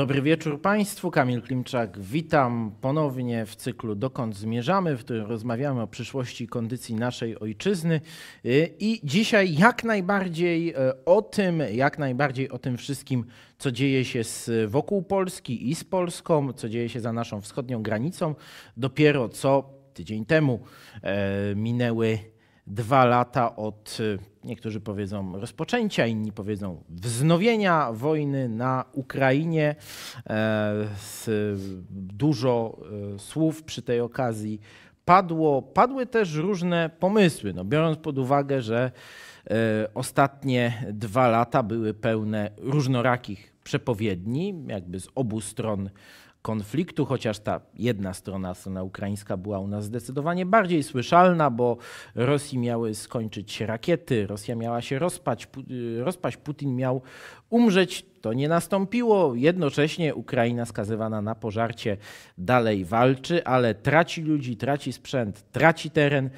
Dobry wieczór Państwu, Kamil Klimczak. Witam ponownie w cyklu Dokąd zmierzamy, w którym rozmawiamy o przyszłości i kondycji naszej ojczyzny. I dzisiaj jak najbardziej e, o tym, jak najbardziej o tym wszystkim, co dzieje się z, wokół Polski i z Polską, co dzieje się za naszą wschodnią granicą. Dopiero co tydzień temu e, minęły dwa lata od niektórzy powiedzą rozpoczęcia, inni powiedzą wznowienia wojny na Ukrainie. E, dużo e, słów przy tej okazji padło. Padły też różne pomysły, no, biorąc pod uwagę, że e, ostatnie dwa lata były pełne różnorakich przepowiedni, jakby z obu stron konfliktu, chociaż ta jedna strona, strona ukraińska była u nas zdecydowanie bardziej słyszalna, bo Rosji miały skończyć rakiety, Rosja miała się rozpać, y, rozpaść, Putin miał umrzeć. To nie nastąpiło. Jednocześnie Ukraina skazywana na pożarcie dalej walczy, ale traci ludzi, traci sprzęt, traci teren.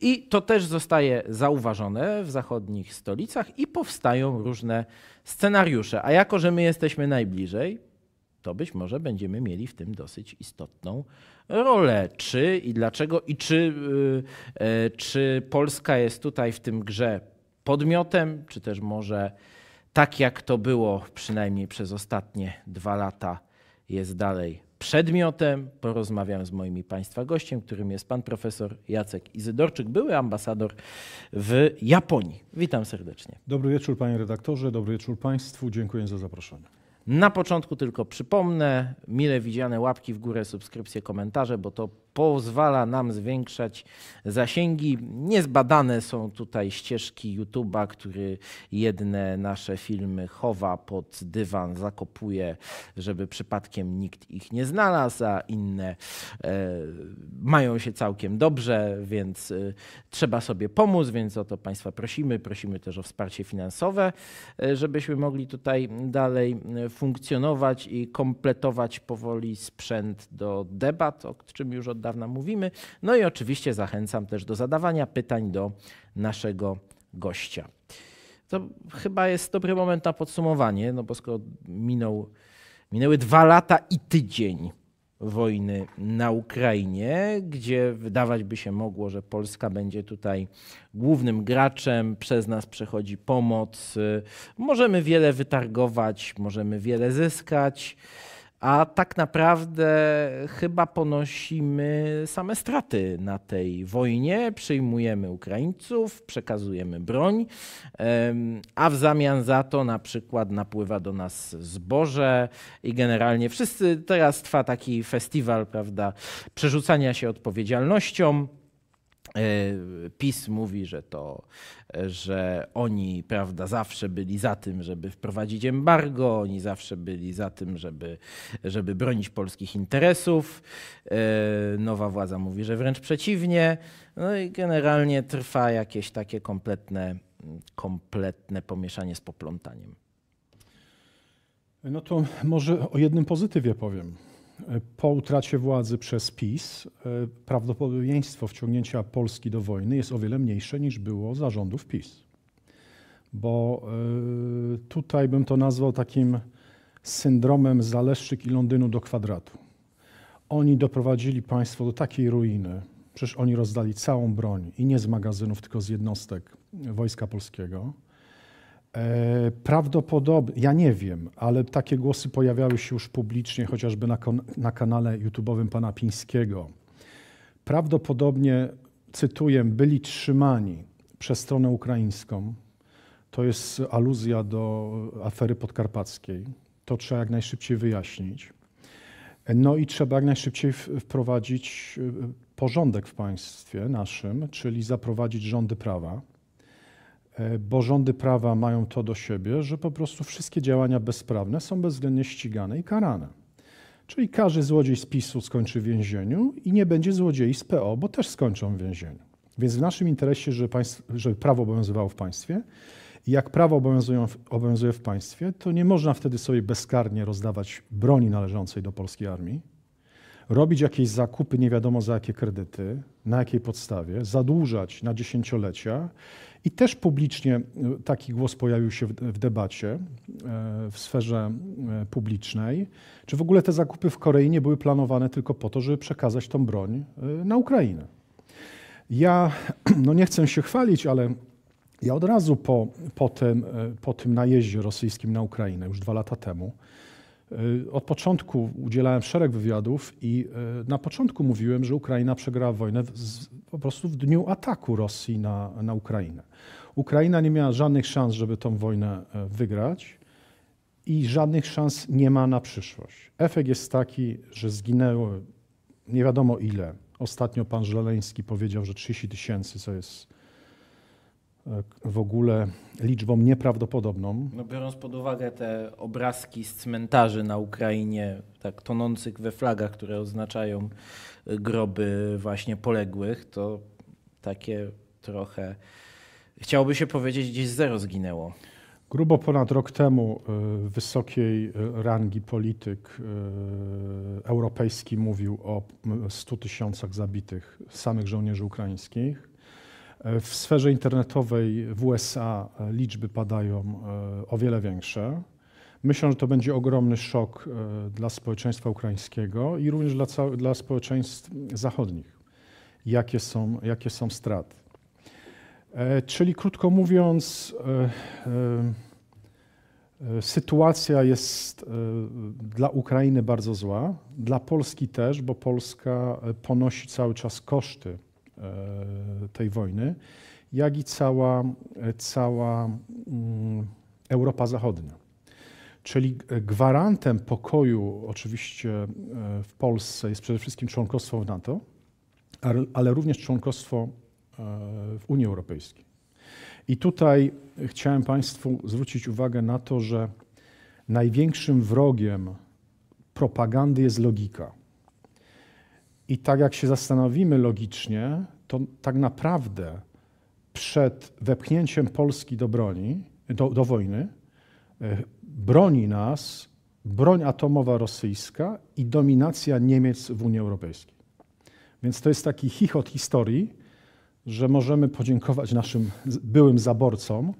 I to też zostaje zauważone w zachodnich stolicach i powstają różne scenariusze. A jako, że my jesteśmy najbliżej, to być może będziemy mieli w tym dosyć istotną rolę. Czy i dlaczego i czy, y, y, czy Polska jest tutaj w tym grze podmiotem, czy też może tak jak to było przynajmniej przez ostatnie dwa lata, jest dalej przedmiotem. Porozmawiam z moimi Państwa gościem, którym jest pan profesor Jacek Izydorczyk, były ambasador w Japonii. Witam serdecznie. Dobry wieczór panie redaktorze, dobry wieczór państwu. Dziękuję za zaproszenie. Na początku tylko przypomnę, mile widziane łapki w górę, subskrypcje, komentarze, bo to pozwala nam zwiększać zasięgi. Niezbadane są tutaj ścieżki YouTube'a, który jedne nasze filmy chowa pod dywan, zakopuje, żeby przypadkiem nikt ich nie znalazł, a inne e, mają się całkiem dobrze, więc e, trzeba sobie pomóc, więc o to Państwa prosimy. Prosimy też o wsparcie finansowe, e, żebyśmy mogli tutaj dalej e, funkcjonować i kompletować powoli sprzęt do debat, o czym już od od dawna mówimy. No i oczywiście zachęcam też do zadawania pytań do naszego gościa. To chyba jest dobry moment na podsumowanie, no bo skoro minął, minęły dwa lata i tydzień wojny na Ukrainie, gdzie wydawać by się mogło, że Polska będzie tutaj głównym graczem, przez nas przechodzi pomoc, możemy wiele wytargować, możemy wiele zyskać a tak naprawdę chyba ponosimy same straty na tej wojnie. Przyjmujemy Ukraińców, przekazujemy broń, a w zamian za to na przykład napływa do nas zboże i generalnie wszyscy teraz trwa taki festiwal, prawda, przerzucania się odpowiedzialnością. E, PiS mówi, że to, że oni, prawda, zawsze byli za tym, żeby wprowadzić embargo, oni zawsze byli za tym, żeby, żeby bronić polskich interesów. E, nowa władza mówi, że wręcz przeciwnie. No i generalnie trwa jakieś takie kompletne, kompletne pomieszanie z poplątaniem. No to może o jednym pozytywie powiem po utracie władzy przez PiS e, prawdopodobieństwo wciągnięcia Polski do wojny jest o wiele mniejsze niż było za rządów PiS. Bo e, tutaj bym to nazwał takim syndromem Zaleszczyk i Londynu do kwadratu. Oni doprowadzili państwo do takiej ruiny, przecież oni rozdali całą broń i nie z magazynów, tylko z jednostek Wojska Polskiego E, prawdopodobnie, ja nie wiem, ale takie głosy pojawiały się już publicznie, chociażby na, na kanale YouTube'owym pana Pińskiego. Prawdopodobnie, cytuję, byli trzymani przez stronę ukraińską. To jest aluzja do afery podkarpackiej. To trzeba jak najszybciej wyjaśnić. No i trzeba jak najszybciej wprowadzić e, porządek w państwie naszym, czyli zaprowadzić rządy prawa E, bo rządy prawa mają to do siebie, że po prostu wszystkie działania bezprawne są bezwzględnie ścigane i karane. Czyli każdy złodziej z PiSu skończy w więzieniu i nie będzie złodziei z PO, bo też skończą w więzieniu. Więc w naszym interesie, żeby, państw, żeby prawo obowiązywało w państwie, i jak prawo obowiązuje w państwie, to nie można wtedy sobie bezkarnie rozdawać broni należącej do polskiej armii, robić jakieś zakupy, nie wiadomo za jakie kredyty, na jakiej podstawie, zadłużać na dziesięciolecia. I też publicznie e, taki głos pojawił się w debacie e, w sferze e, publicznej. Czy w ogóle te zakupy w Korei nie były planowane tylko po to, żeby przekazać tą broń na Ukrainę? Ja no nie chcę się chwalić, ale ja od razu po, po, tym, po tym najeździe rosyjskim na Ukrainę, już dwa lata temu, E, od początku udzielałem szereg wywiadów i e, na początku mówiłem, że Ukraina przegrała wojnę z, po prostu w dniu ataku Rosji na, na Ukrainę. Ukraina nie miała żadnych szans, żeby tą wojnę e, wygrać i żadnych szans nie ma na przyszłość. Efekt jest taki, że zginęło nie wiadomo ile. Ostatnio pan Żeleński powiedział, że 30 tysięcy, co jest w ogóle liczbą nieprawdopodobną. No biorąc pod uwagę te obrazki z cmentarzy na Ukrainie, tak tonących we flagach, które oznaczają y, groby właśnie poległych, to takie trochę, chciałoby się powiedzieć, gdzieś zero zginęło. Grubo ponad rok temu y, wysokiej rangi polityk y, europejski mówił o 100 tysiącach zabitych samych żołnierzy ukraińskich. W sferze internetowej w USA e, liczby padają e, o wiele większe. Myślę, że to będzie ogromny szok e, dla społeczeństwa ukraińskiego i również dla, dla społeczeństw zachodnich, jakie są, jakie są straty. Czyli krótko mówiąc, sytuacja jest dla Ukrainy bardzo zła, dla Polski też, bo Polska ponosi cały czas koszty E, tej wojny, jak i cała, cała mm, Europa Zachodnia. Czyli gwarantem pokoju oczywiście e, w Polsce jest przede wszystkim członkostwo w NATO, ale również członkostwo e, w Unii Europejskiej. I tutaj chciałem Państwu zwrócić uwagę na to, że największym wrogiem propagandy jest logika. I tak jak się zastanowimy logicznie, to tak naprawdę przed wepchnięciem Polski do broni, do, do wojny, e, broni nas broń atomowa rosyjska i dominacja Niemiec w Unii Europejskiej. Więc to jest taki chichot historii, że możemy podziękować naszym byłym zaborcom,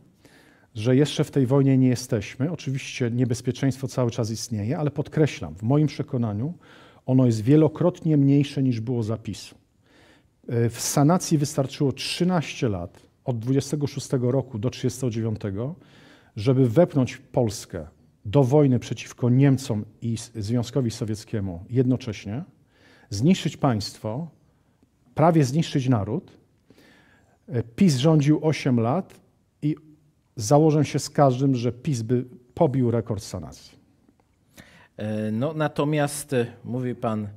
że jeszcze w tej wojnie nie jesteśmy. Oczywiście niebezpieczeństwo cały czas istnieje, ale podkreślam, w moim przekonaniu ono jest wielokrotnie mniejsze niż było zapisu. E, w sanacji wystarczyło 13 lat, od 26 roku do 39, żeby wepchnąć Polskę do wojny przeciwko Niemcom i Związkowi Sowieckiemu jednocześnie, zniszczyć państwo, prawie zniszczyć naród. E, PiS rządził 8 lat i założę się z każdym, że PiS by pobił rekord sanacji. E, no, natomiast e, mówi pan,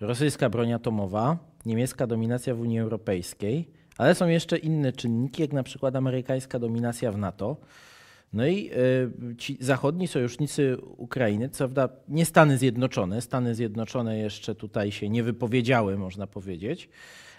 rosyjska broń atomowa, niemiecka dominacja w Unii Europejskiej, ale są jeszcze inne czynniki, jak na przykład amerykańska dominacja w NATO. No i y, ci zachodni sojusznicy Ukrainy, co prawda nie Stany Zjednoczone, Stany Zjednoczone jeszcze tutaj się nie wypowiedziały, można powiedzieć,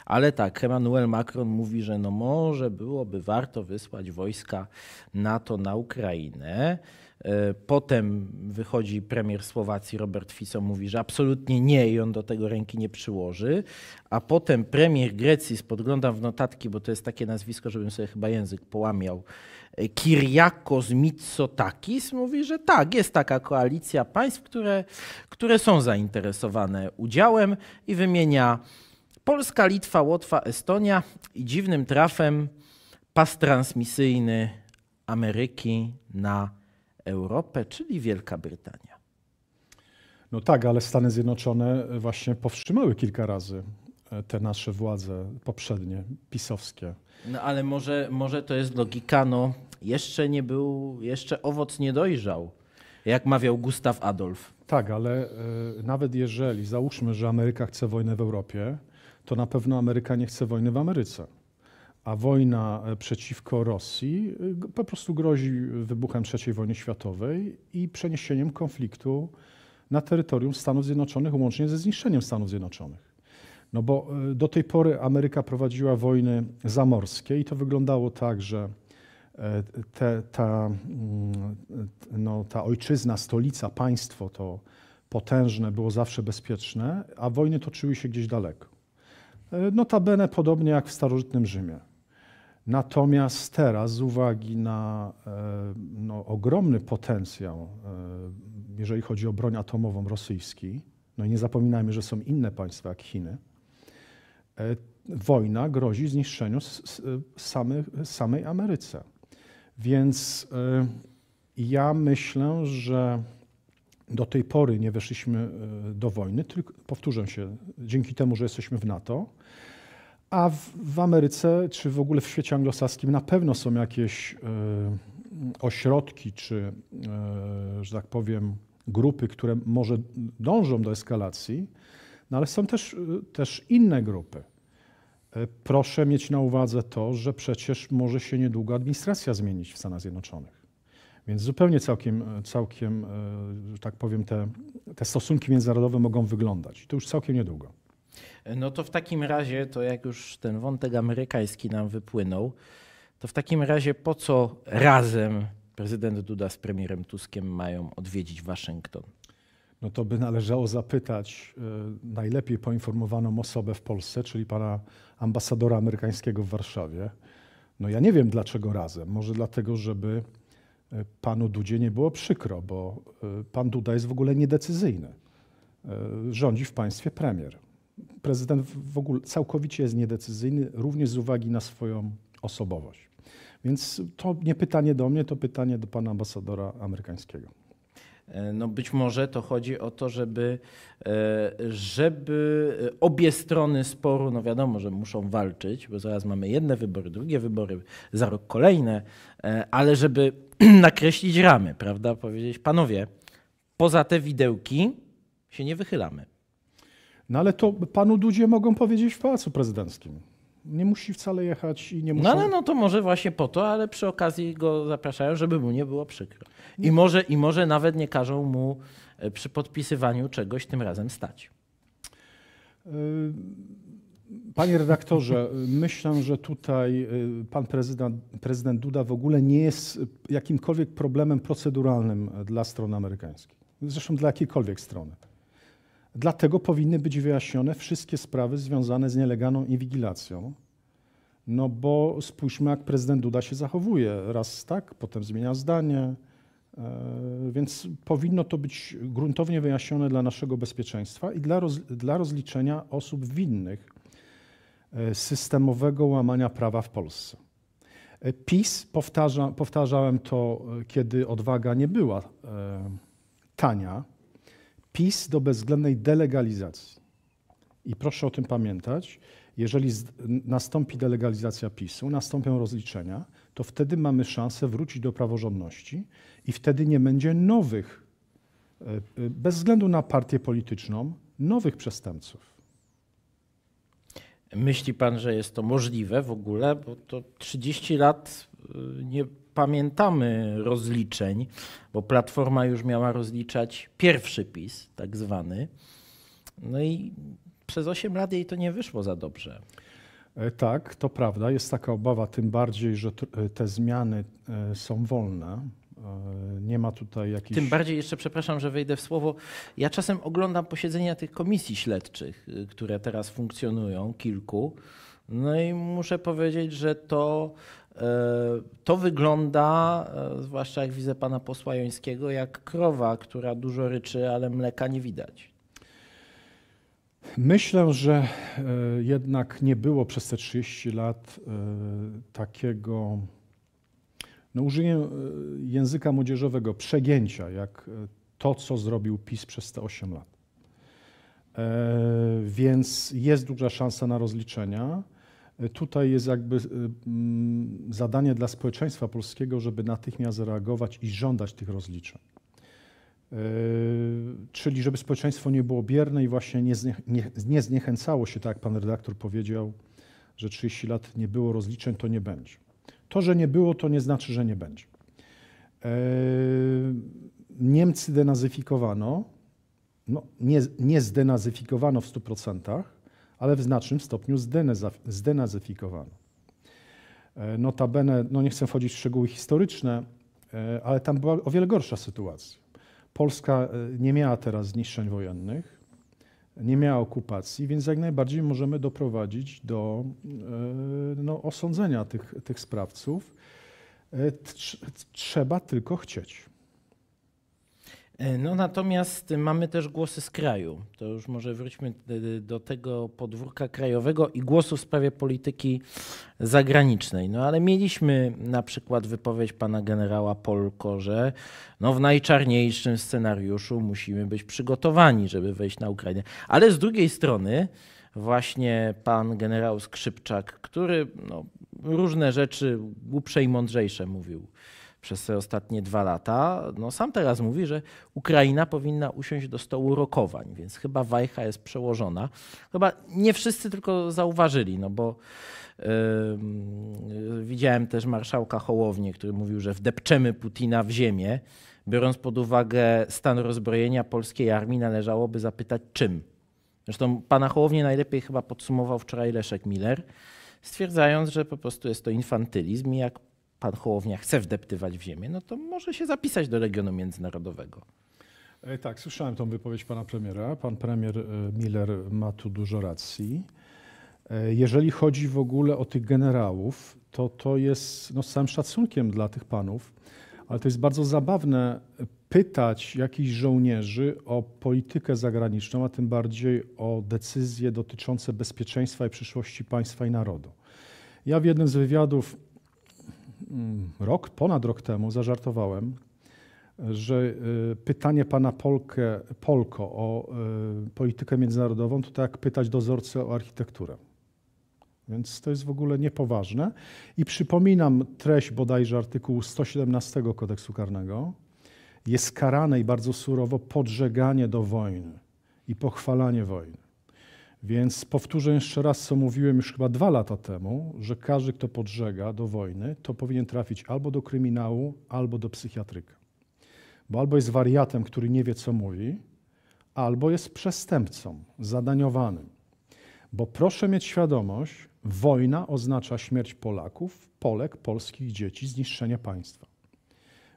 ale tak, Emmanuel Macron mówi, że no może byłoby warto wysłać wojska NATO na Ukrainę. E, potem wychodzi premier Słowacji Robert Fico, mówi, że absolutnie nie i on do tego ręki nie przyłoży. A potem premier Grecji, spoglądam w notatki, bo to jest takie nazwisko, żebym sobie chyba język połamiał, e, Kiriakos Mitsotakis mówi, że tak, jest taka koalicja państw, które, które są zainteresowane udziałem i wymienia Polska, Litwa, Łotwa, Estonia i dziwnym trafem pas transmisyjny Ameryki na Europę, czyli Wielka Brytania. No tak, ale Stany Zjednoczone właśnie powstrzymały kilka razy e, te nasze władze poprzednie, pisowskie. No ale może, może to jest logika, no jeszcze nie był, jeszcze owoc nie dojrzał, jak mawiał Gustaw Adolf. Tak, ale y, nawet jeżeli załóżmy, że Ameryka chce wojny w Europie, to na pewno Ameryka nie chce wojny w Ameryce a wojna e, przeciwko Rosji e, po prostu grozi wybuchem III wojny światowej i przeniesieniem konfliktu na terytorium Stanów Zjednoczonych, łącznie ze zniszczeniem Stanów Zjednoczonych. No bo e, do tej pory Ameryka prowadziła wojny zamorskie i to wyglądało tak, że te, ta, mm, no, ta ojczyzna, stolica, państwo to potężne było zawsze bezpieczne, a wojny toczyły się gdzieś daleko. Notabene podobnie jak w starożytnym Rzymie. Natomiast teraz z uwagi na e, no, ogromny potencjał, e, jeżeli chodzi o broń atomową rosyjski, no i nie zapominajmy, że są inne państwa jak Chiny, e, wojna grozi zniszczeniu samej Ameryce. Więc ja myślę, że do tej pory nie weszliśmy do wojny, tylko powtórzę się, dzięki temu, że jesteśmy w NATO. A w, w, Ameryce, czy w ogóle w świecie anglosaskim, na pewno są jakieś e, ośrodki, czy, e, że tak powiem, grupy, które może dążą do eskalacji, no ale są też, e, też inne grupy. Proszę mieć na uwadze to, że przecież może się niedługo administracja zmienić w Stanach Zjednoczonych. Więc zupełnie całkiem, całkiem że tak powiem, te, te stosunki międzynarodowe mogą wyglądać. To już całkiem niedługo. No to w takim razie, to jak już ten wątek amerykański nam wypłynął, to w takim razie po co razem prezydent Duda z premierem Tuskiem mają odwiedzić Waszyngton? No to by należało zapytać e, najlepiej poinformowaną osobę w Polsce, czyli pana ambasadora amerykańskiego w Warszawie. No ja nie wiem dlaczego razem. Może dlatego, żeby e, panu Dudzie nie było przykro, bo e, pan Duda jest w ogóle niedecyzyjny. Rządzi w państwie premier prezydent w ogóle całkowicie jest niedecyzyjny, również z uwagi na swoją osobowość. Więc to nie pytanie do mnie, to pytanie do pana ambasadora amerykańskiego. E, no być może to chodzi o to, żeby, e, żeby e, obie strony sporu, no wiadomo, że muszą walczyć, bo zaraz mamy jedne wybory, drugie wybory, za rok kolejne, ale żeby nakreślić ramy, prawda? Powiedzieć, panowie, poza te widełki się nie wychylamy. No ale to panu Dudzie mogą powiedzieć w Pałacu Prezydenckim. Nie musi wcale jechać i nie no musi. No ale no to może właśnie po to, ale przy okazji go zapraszają, żeby mu nie było przykro. I może, i może nawet nie każą mu e, przy podpisywaniu czegoś tym razem stać. Yy, panie redaktorze, myślę, że tutaj y, pan prezydent, prezydent Duda w ogóle nie jest jakimkolwiek problemem proceduralnym dla strony amerykańskiej. Zresztą dla jakiejkolwiek strony. Dlatego powinny być wyjaśnione wszystkie sprawy związane z nielegalną inwigilacją. No bo spójrzmy, jak prezydent Duda się zachowuje. Raz tak, potem zmienia zdanie. E, więc powinno to być gruntownie wyjaśnione dla naszego bezpieczeństwa i dla, roz, dla rozliczenia osób winnych e, systemowego łamania prawa w Polsce. E, PiS, powtarza, powtarzałem to, kiedy odwaga nie była tania, PiS do bezwzględnej delegalizacji. I proszę o tym pamiętać, jeżeli nastąpi delegalizacja PiSu, nastąpią rozliczenia, to wtedy mamy szansę wrócić do praworządności i wtedy nie będzie nowych, e, e, bez względu na partię polityczną, nowych przestępców. Myśli pan, że jest to możliwe w ogóle? Bo to 30 lat e, nie pamiętamy rozliczeń, bo Platforma już miała rozliczać pierwszy PiS, tak zwany. No i przez 8 lat jej to nie wyszło za dobrze. E, tak, to prawda. Jest taka obawa, tym bardziej, że e, te zmiany e, są wolne. Nie ma tutaj jakichś. Tym bardziej jeszcze, przepraszam, że wejdę w słowo. Ja czasem oglądam posiedzenia tych komisji śledczych, y, które teraz funkcjonują, kilku. No i muszę powiedzieć, że to, e, to wygląda, e, zwłaszcza jak widzę pana posła Jońskiego, jak krowa, która dużo ryczy, ale mleka nie widać. Myślę, że e, jednak nie było przez te 30 lat takiego, no użyję języka młodzieżowego, przegięcia, jak to, co zrobił PiS przez te 8 lat. Więc jest duża szansa na rozliczenia. Tutaj jest jakby y, mm, zadanie dla społeczeństwa polskiego, żeby natychmiast reagować i żądać tych rozliczeń. E, czyli żeby społeczeństwo nie było bierne i właśnie nie, nie, nie zniechęcało się, tak jak pan redaktor powiedział, że 30 lat nie było rozliczeń, to nie będzie. To, że nie było, to nie znaczy, że nie będzie. E, Niemcy denazyfikowano, no, nie, nie zdenazyfikowano w 100%, ale w znacznym stopniu zdenazyfikowano. E, notabene, no nie chcę wchodzić w szczegóły historyczne, e, ale tam była o wiele gorsza sytuacja. Polska e, nie miała teraz zniszczeń wojennych, nie miała okupacji, więc jak najbardziej możemy doprowadzić do no, osądzenia tych, tych sprawców. Trzeba tylko chcieć. E, no natomiast mamy też głosy z kraju. To już może wróćmy e, do tego podwórka krajowego i głosu w sprawie polityki zagranicznej. No ale mieliśmy na przykład wypowiedź pana generała Polko, że no w najczarniejszym scenariuszu musimy być przygotowani, żeby wejść na Ukrainę. Ale z drugiej strony właśnie pan generał Skrzypczak, który no, różne rzeczy głupsze i mądrzejsze mówił przez te ostatnie dwa lata, no sam teraz mówi, że Ukraina powinna usiąść do stołu rokowań, więc chyba wajcha jest przełożona. Chyba nie wszyscy tylko zauważyli, no bo yy, widziałem też marszałka Hołownię, który mówił, że wdepczemy Putina w ziemię. Biorąc pod uwagę stan rozbrojenia polskiej armii, należałoby zapytać czym. Zresztą pana Hołownię najlepiej chyba podsumował wczoraj Leszek Miller, stwierdzając, że po prostu jest to infantylizm i jak pan Hołownia chce wdeptywać w ziemię, no to może się zapisać do regionu międzynarodowego. E, tak, słyszałem tą wypowiedź pana premiera. Pan premier e, Miller ma tu dużo racji. E, jeżeli chodzi w ogóle o tych generałów, to to jest no, z całym szacunkiem dla tych panów, ale to jest bardzo zabawne pytać jakichś żołnierzy o politykę zagraniczną, a tym bardziej o decyzje dotyczące bezpieczeństwa i przyszłości państwa i narodu. Ja w jednym z wywiadów Mm, rok, ponad rok temu zażartowałem, że y, pytanie pana Polkę, Polko o y, politykę międzynarodową to tak jak pytać dozorcę o architekturę. Więc to jest w ogóle niepoważne. I przypominam treść bodajże artykułu 117 kodeksu karnego. Jest karane i bardzo surowo podżeganie do wojny i pochwalanie wojny. Więc powtórzę jeszcze raz, co mówiłem już chyba dwa lata temu, że każdy, kto podżega do wojny, to powinien trafić albo do kryminału, albo do psychiatryka. Bo albo jest wariatem, który nie wie, co mówi, albo jest przestępcą zadaniowanym. Bo proszę mieć świadomość, wojna oznacza śmierć Polaków, Polek, polskich dzieci, zniszczenie państwa.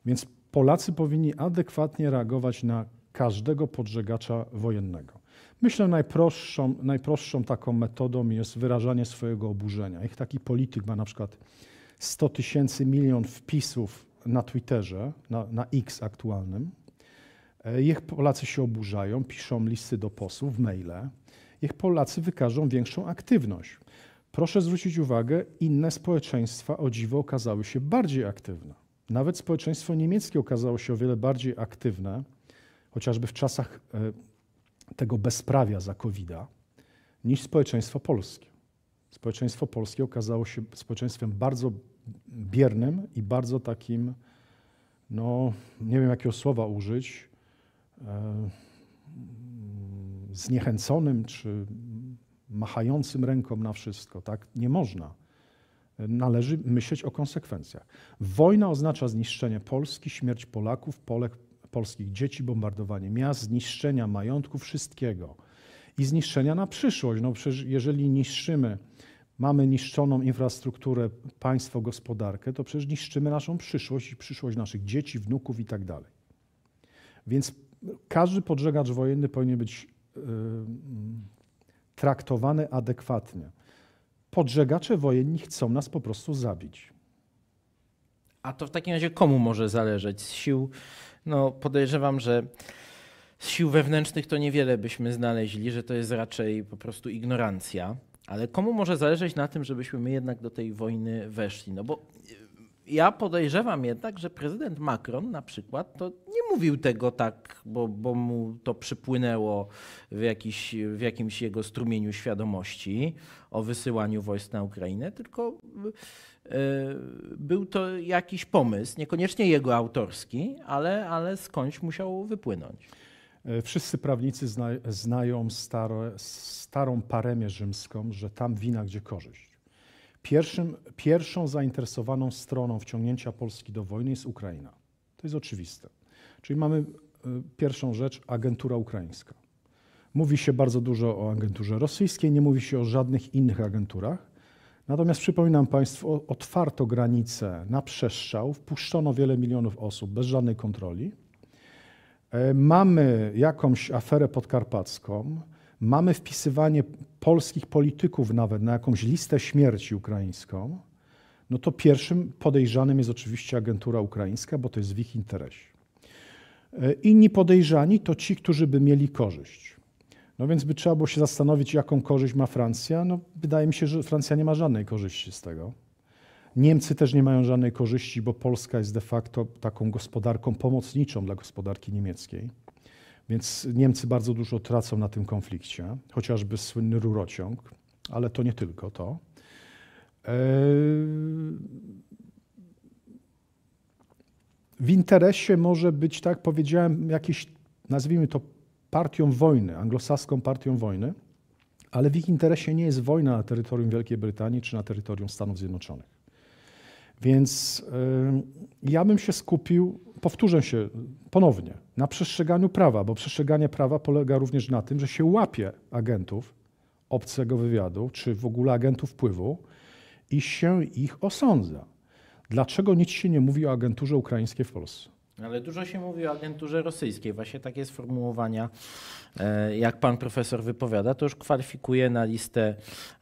Więc Polacy powinni adekwatnie reagować na każdego podżegacza wojennego. Myślę, najprostszą, najprostszą taką metodą jest wyrażanie swojego oburzenia. Jak taki polityk ma na przykład 100 tysięcy, milion wpisów na Twitterze, na, na X aktualnym, e, Niech Polacy się oburzają, piszą listy do posłów, maile. Niech Polacy wykażą większą aktywność. Proszę zwrócić uwagę, inne społeczeństwa o dziwo okazały się bardziej aktywne. Nawet społeczeństwo niemieckie okazało się o wiele bardziej aktywne, chociażby w czasach e, tego bezprawia za covid niż społeczeństwo polskie. Społeczeństwo polskie okazało się społeczeństwem bardzo biernym i bardzo takim, no nie wiem jakiego słowa użyć, e, zniechęconym czy machającym ręką na wszystko. Tak nie można. Należy myśleć o konsekwencjach. Wojna oznacza zniszczenie Polski, śmierć Polaków, Polek, polskich dzieci, bombardowanie miast, zniszczenia majątku, wszystkiego. I zniszczenia na przyszłość. No przecież jeżeli niszczymy, mamy niszczoną infrastrukturę, państwo, gospodarkę, to przecież niszczymy naszą przyszłość i przyszłość naszych dzieci, wnuków i tak dalej. Więc każdy podżegacz wojenny powinien być yy, traktowany adekwatnie. Podżegacze wojenni chcą nas po prostu zabić. A to w takim razie komu może zależeć? Z sił no podejrzewam, że z sił wewnętrznych to niewiele byśmy znaleźli, że to jest raczej po prostu ignorancja. Ale komu może zależeć na tym, żebyśmy my jednak do tej wojny weszli? No bo y, ja podejrzewam jednak, że prezydent Macron na przykład to nie mówił tego tak, bo, bo mu to przypłynęło w, jakiś, w jakimś jego strumieniu świadomości o wysyłaniu wojsk na Ukrainę, tylko y, był to jakiś pomysł, niekoniecznie jego autorski, ale, ale skądś musiał wypłynąć. E, wszyscy prawnicy zna, znają starą paremię rzymską, że tam wina, gdzie korzyść. Pierwszym, pierwszą zainteresowaną stroną wciągnięcia Polski do wojny jest Ukraina. To jest oczywiste. Czyli mamy e, pierwszą rzecz agentura ukraińska. Mówi się bardzo dużo o agenturze rosyjskiej, nie mówi się o żadnych innych agenturach. Natomiast przypominam Państwu, otwarto granice na przestrzał, wpuszczono wiele milionów osób bez żadnej kontroli. E, mamy jakąś aferę podkarpacką, mamy wpisywanie polskich polityków nawet na jakąś listę śmierci ukraińską. No to pierwszym podejrzanym jest oczywiście agentura ukraińska, bo to jest w ich interesie. E, inni podejrzani to ci, którzy by mieli korzyść. No więc by trzeba było się zastanowić, jaką korzyść ma Francja. No, wydaje mi się, że Francja nie ma żadnej korzyści z tego. Niemcy też nie mają żadnej korzyści, bo Polska jest de facto taką gospodarką pomocniczą dla gospodarki niemieckiej. Więc Niemcy bardzo dużo tracą na tym konflikcie, chociażby słynny rurociąg, ale to nie tylko to. E, w interesie może być, tak jak powiedziałem, jakiś, nazwijmy to, partią wojny, anglosaską partią wojny, ale w ich interesie nie jest wojna na terytorium Wielkiej Brytanii czy na terytorium Stanów Zjednoczonych. Więc y, ja bym się skupił, powtórzę się ponownie, na przestrzeganiu prawa, bo przestrzeganie prawa polega również na tym, że się łapie agentów obcego wywiadu, czy w ogóle agentów wpływu i się ich osądza. Dlaczego nic się nie mówi o agenturze ukraińskiej w Polsce? Ale dużo się mówi o agenturze rosyjskiej. Właśnie takie sformułowania, e, jak pan profesor wypowiada, to już kwalifikuje na listę,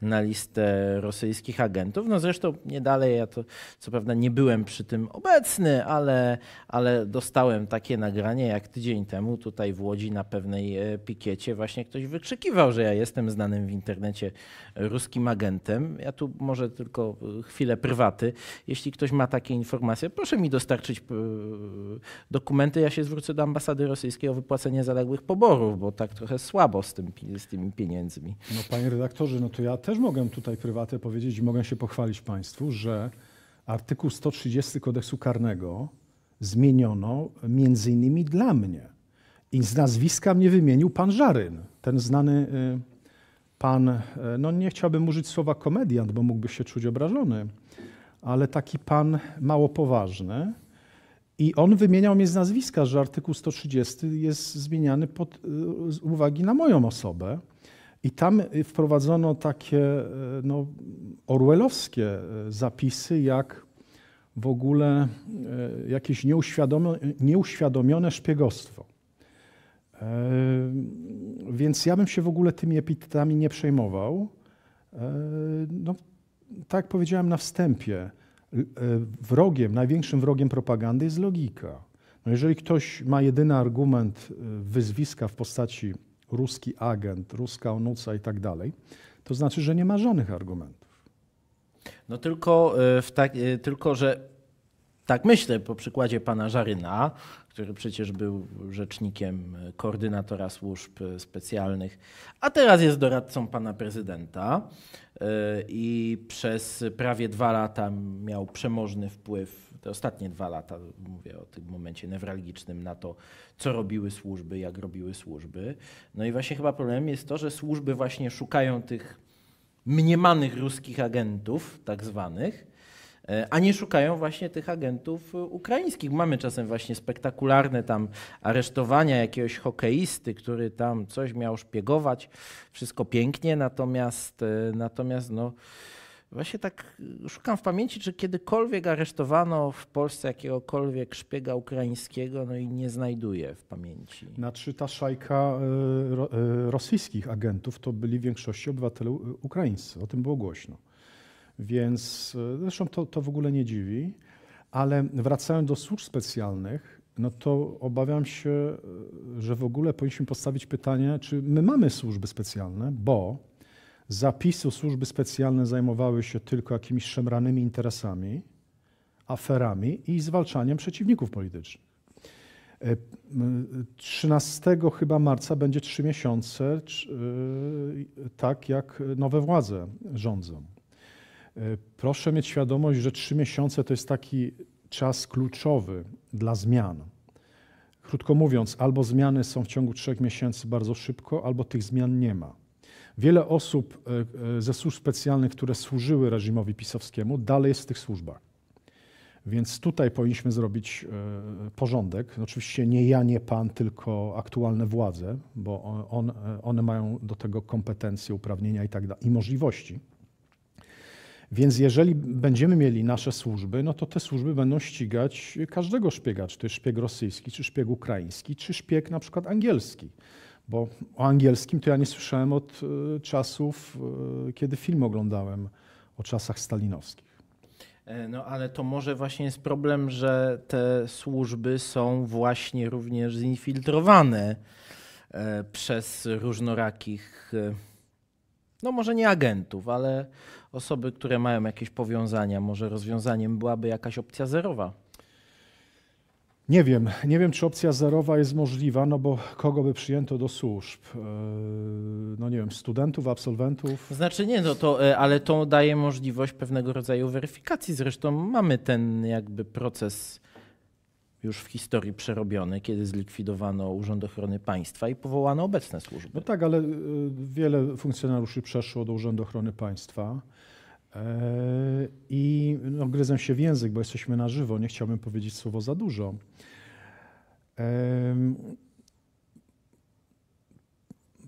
na listę rosyjskich agentów. No zresztą nie dalej, ja to co prawda nie byłem przy tym obecny, ale, ale dostałem takie nagranie jak tydzień temu tutaj w Łodzi na pewnej e, pikiecie. Właśnie ktoś wykrzykiwał, że ja jestem znanym w internecie ruskim agentem. Ja tu może tylko e, chwilę prywaty. Jeśli ktoś ma takie informacje, proszę mi dostarczyć dokumenty, ja się zwrócę do ambasady rosyjskiej o wypłacenie zaległych poborów, bo tak trochę słabo z, tym, z tymi pieniędzmi. No panie redaktorze, no to ja też mogę tutaj prywatnie powiedzieć i mogę się pochwalić państwu, że artykuł 130 kodeksu karnego zmieniono między innymi dla mnie. I z nazwiska mnie wymienił pan Żaryn, ten znany y, pan, y, no nie chciałbym użyć słowa komediant, bo mógłby się czuć obrażony, ale taki pan mało poważny, i on wymieniał mnie z nazwiska, że artykuł 130 jest zmieniany pod, y, z uwagi na moją osobę. I tam y, wprowadzono takie y, no, orwellowskie zapisy, jak w ogóle jakieś nieuświadomione, nieuświadomione szpiegostwo. Więc ja bym się w ogóle tymi epitetami nie przejmował. No, tak jak powiedziałem na wstępie, Y, y, wrogiem, największym wrogiem propagandy jest logika. No jeżeli ktoś ma jedyny argument y, wyzwiska w postaci ruski agent, ruska onuca i tak dalej, to znaczy, że nie ma żadnych argumentów. No tylko, w tak, tylko że tak myślę po przykładzie pana Żaryna, który przecież był rzecznikiem koordynatora służb specjalnych, a teraz jest doradcą pana prezydenta. E, i przez prawie dwa lata miał przemożny wpływ, te ostatnie dwa lata, mówię o tym momencie newralgicznym, na to, co robiły służby, jak robiły służby. No i właśnie chyba problemem jest to, że służby właśnie szukają tych mniemanych ruskich agentów, tak zwanych, E, a nie szukają właśnie tych agentów e, ukraińskich. Mamy czasem właśnie spektakularne tam aresztowania jakiegoś hokeisty, który tam coś miał szpiegować, wszystko pięknie, natomiast, e, natomiast no, właśnie tak szukam w pamięci, czy kiedykolwiek aresztowano w Polsce jakiegokolwiek szpiega ukraińskiego, no i nie znajduję w pamięci. Znaczy ta szajka rosyjskich agentów to byli w większości obywatele ukraińscy, o tym było głośno. Więc e, zresztą to, to w ogóle nie dziwi, ale wracając do służb specjalnych, no to obawiam się, e, że w ogóle powinniśmy postawić pytanie, czy my mamy służby specjalne, bo zapisu służby specjalne zajmowały się tylko jakimiś szemranymi interesami, aferami i zwalczaniem przeciwników politycznych. 13 e, chyba marca będzie trzy miesiące, tak jak nowe władze rządzą. E, proszę mieć świadomość, że trzy miesiące to jest taki czas kluczowy dla zmian. Krótko mówiąc, albo zmiany są w ciągu trzech miesięcy bardzo szybko, albo tych zmian nie ma. Wiele osób e, e, ze służb specjalnych, które służyły reżimowi pisowskiemu, dalej jest w tych służbach. Więc tutaj powinniśmy zrobić porządek. Oczywiście nie ja, nie pan, tylko aktualne władze, bo on, one mają do tego kompetencje, uprawnienia i tak dalej, i możliwości. Więc jeżeli będziemy mieli nasze służby, no to te służby będą ścigać każdego szpiega, czy to jest szpieg rosyjski, czy szpieg ukraiński, czy szpieg na przykład angielski. Bo o angielskim to ja nie słyszałem od e, czasów, e, kiedy film oglądałem o czasach stalinowskich. E, no ale to może właśnie jest problem, że te służby są właśnie również zinfiltrowane przez różnorakich no może nie agentów, ale osoby, które mają jakieś powiązania. Może rozwiązaniem byłaby jakaś opcja zerowa. Nie wiem, nie wiem, czy opcja zerowa jest możliwa, no bo kogo by przyjęto do służb? E, no nie wiem, studentów, absolwentów? Znaczy nie, no to, e, ale to daje możliwość pewnego rodzaju weryfikacji. Zresztą mamy ten jakby proces już w historii przerobiony, kiedy zlikwidowano Urząd Ochrony Państwa i powołano obecne służby. No tak, ale y, wiele funkcjonariuszy przeszło do Urzędu Ochrony Państwa. E, I no, gryzę się w język, bo jesteśmy na żywo, nie chciałbym powiedzieć słowo za dużo.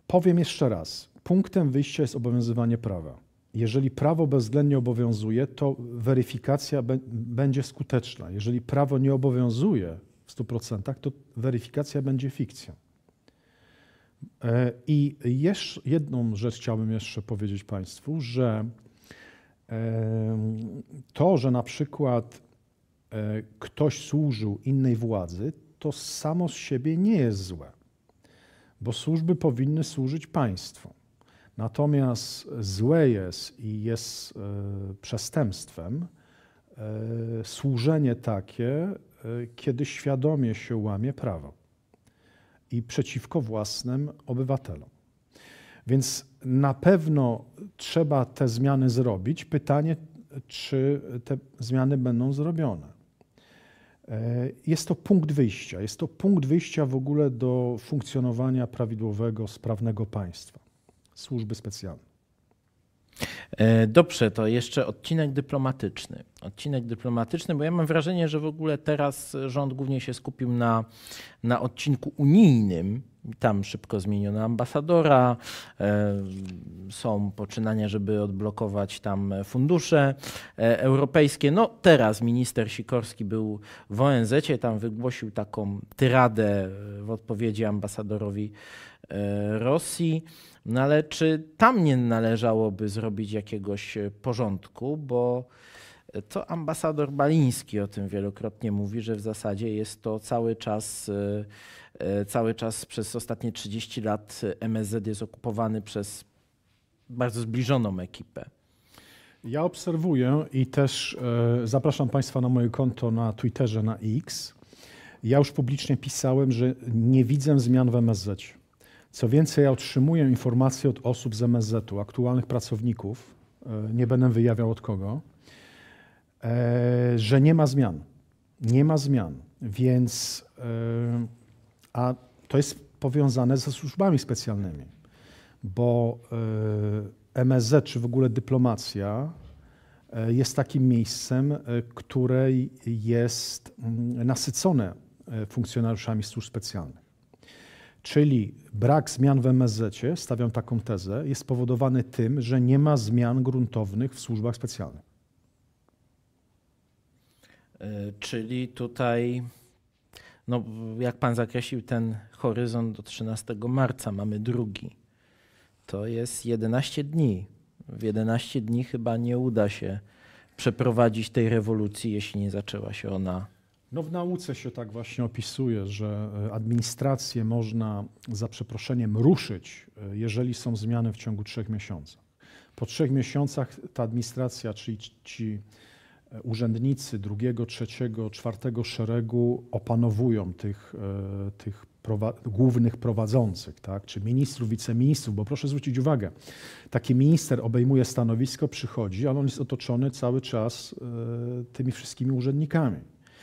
Powiem jeszcze raz. Punktem wyjścia jest obowiązywanie prawa jeżeli prawo bezwzględnie obowiązuje, to weryfikacja będzie skuteczna. Jeżeli prawo nie obowiązuje w 100%, to weryfikacja będzie fikcją. E, I jeszcze jedną rzecz chciałbym jeszcze powiedzieć Państwu, że to, że na przykład e, ktoś służył innej władzy, to samo z siebie nie jest złe, bo służby powinny służyć państwu. Natomiast złe jest i jest e, przestępstwem e, służenie takie, e, kiedy świadomie się łamie prawo i przeciwko własnym obywatelom. Więc na pewno trzeba te zmiany zrobić. Pytanie, czy te zmiany będą zrobione. Jest to punkt wyjścia. Jest to punkt wyjścia w ogóle do funkcjonowania prawidłowego, sprawnego państwa służby specjalne. E, dobrze, to jeszcze odcinek dyplomatyczny. Odcinek dyplomatyczny, bo ja mam wrażenie, że w ogóle teraz rząd głównie się skupił na, na odcinku unijnym. Tam szybko zmieniono ambasadora, e, są poczynania, żeby odblokować tam fundusze e, europejskie. No teraz minister Sikorski był w ONZ, tam wygłosił taką tyradę w odpowiedzi ambasadorowi Rosji no ale czy tam nie należałoby zrobić jakiegoś e, porządku, bo e, to ambasador Baliński o tym wielokrotnie mówi, że w zasadzie jest to cały czas, e, cały czas przez ostatnie 30 lat MSZ jest okupowany przez bardzo zbliżoną ekipę. Ja obserwuję i też zapraszam Państwa na moje konto na Twitterze, na X. Ja już publicznie pisałem, że nie widzę zmian w MSZ. Co więcej, ja otrzymuję informacje od osób z MSZ-u, aktualnych pracowników, e, nie będę wyjawiał od kogo, e, że nie ma zmian. Nie ma zmian, więc e, a to jest powiązane ze służbami specjalnymi, bo MSZ czy w ogóle dyplomacja jest takim miejscem, które jest mm, nasycone funkcjonariuszami służb specjalnych. Czyli brak zmian w MSZ, stawiam taką tezę, jest spowodowany tym, że nie ma zmian gruntownych w służbach specjalnych. E, czyli tutaj, no, jak pan zakreślił ten horyzont do 13 marca, mamy drugi. To jest 11 dni. W 11 dni chyba nie uda się przeprowadzić tej rewolucji, jeśli nie zaczęła się ona no w nauce się tak właśnie opisuje, że e, administrację można za przeproszeniem ruszyć, e, jeżeli są zmiany w ciągu trzech miesięcy. Po trzech miesiącach ta administracja, czyli ci e, urzędnicy drugiego, trzeciego, czwartego szeregu opanowują tych, tych prowa głównych prowadzących, tak? czy ministrów, wiceministrów, bo proszę zwrócić uwagę, taki minister obejmuje stanowisko, przychodzi, ale on jest otoczony cały czas tymi wszystkimi urzędnikami.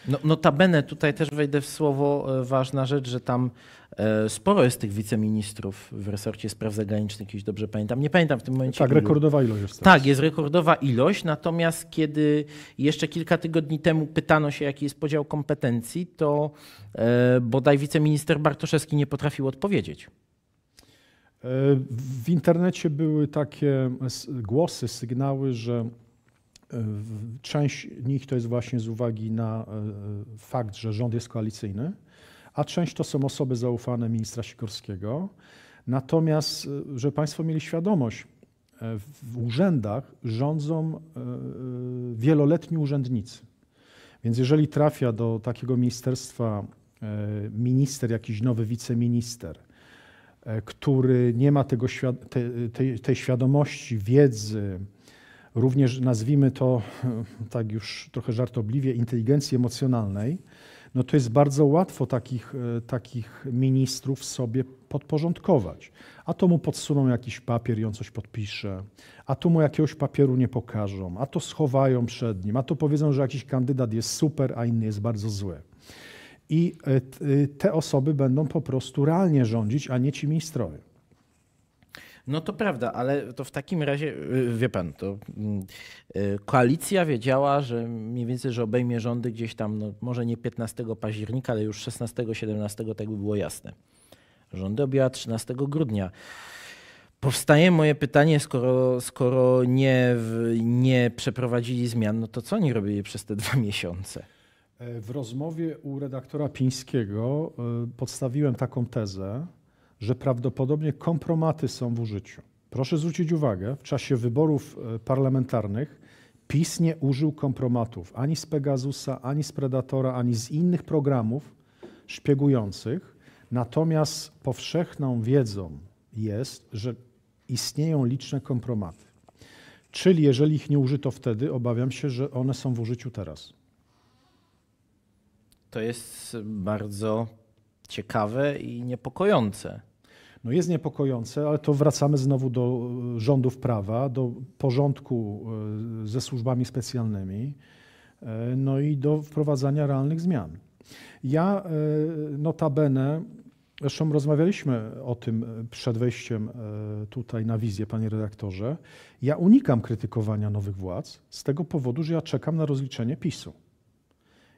No, notabene tutaj też wejdę w słowo e, ważna rzecz, że tam e, sporo jest tych wiceministrów w resorcie spraw zagranicznych, jeśli dobrze pamiętam. Nie pamiętam w tym momencie. Tak, ilu. rekordowa ilość jest. Teraz. Tak, jest rekordowa ilość, natomiast kiedy jeszcze kilka tygodni temu pytano się, jaki jest podział kompetencji, to e, bodaj wiceminister Bartoszewski nie potrafił odpowiedzieć. W internecie były takie głosy, sygnały, że Część nich to jest właśnie z uwagi na e, fakt, że rząd jest koalicyjny, a część to są osoby zaufane ministra Sikorskiego. Natomiast, e, żeby Państwo mieli świadomość, e, w urzędach rządzą wieloletni urzędnicy. Więc jeżeli trafia do takiego ministerstwa minister, jakiś nowy wiceminister, który nie ma tego, tej, tej świadomości, wiedzy, również nazwijmy to e, tak już trochę żartobliwie inteligencji emocjonalnej, no to jest bardzo łatwo takich, e, takich ministrów sobie podporządkować. A to mu podsuną jakiś papier i on coś podpisze, a to mu jakiegoś papieru nie pokażą, a to schowają przed nim, a to powiedzą, że jakiś kandydat jest super, a inny jest bardzo zły. I e, te osoby będą po prostu realnie rządzić, a nie ci ministrowie. No to prawda, ale to w takim razie, y, wie pan, to mm, y, koalicja wiedziała, że mniej więcej, że obejmie rządy gdzieś tam, no, może nie 15 października, ale już 16-17, tak by było jasne. Rządy objęła 13 grudnia. Powstaje moje pytanie, skoro, skoro nie, nie przeprowadzili zmian, no to co oni robili przez te dwa miesiące? E, w rozmowie u redaktora Pińskiego e, podstawiłem taką tezę, że prawdopodobnie kompromaty są w użyciu. Proszę zwrócić uwagę, w czasie wyborów e, parlamentarnych PiS nie użył kompromatów ani z Pegasusa, ani z Predatora, ani z innych programów szpiegujących. Natomiast powszechną wiedzą jest, że istnieją liczne kompromaty. Czyli jeżeli ich nie użyto wtedy, obawiam się, że one są w użyciu teraz. To jest bardzo ciekawe i niepokojące no jest niepokojące, ale to wracamy znowu do e, rządów prawa, do porządku e, ze służbami specjalnymi, e, no i do wprowadzania realnych zmian. Ja notabene, zresztą rozmawialiśmy o tym przed wejściem tutaj na wizję, panie redaktorze, ja unikam krytykowania nowych władz z tego powodu, że ja czekam na rozliczenie PiSu.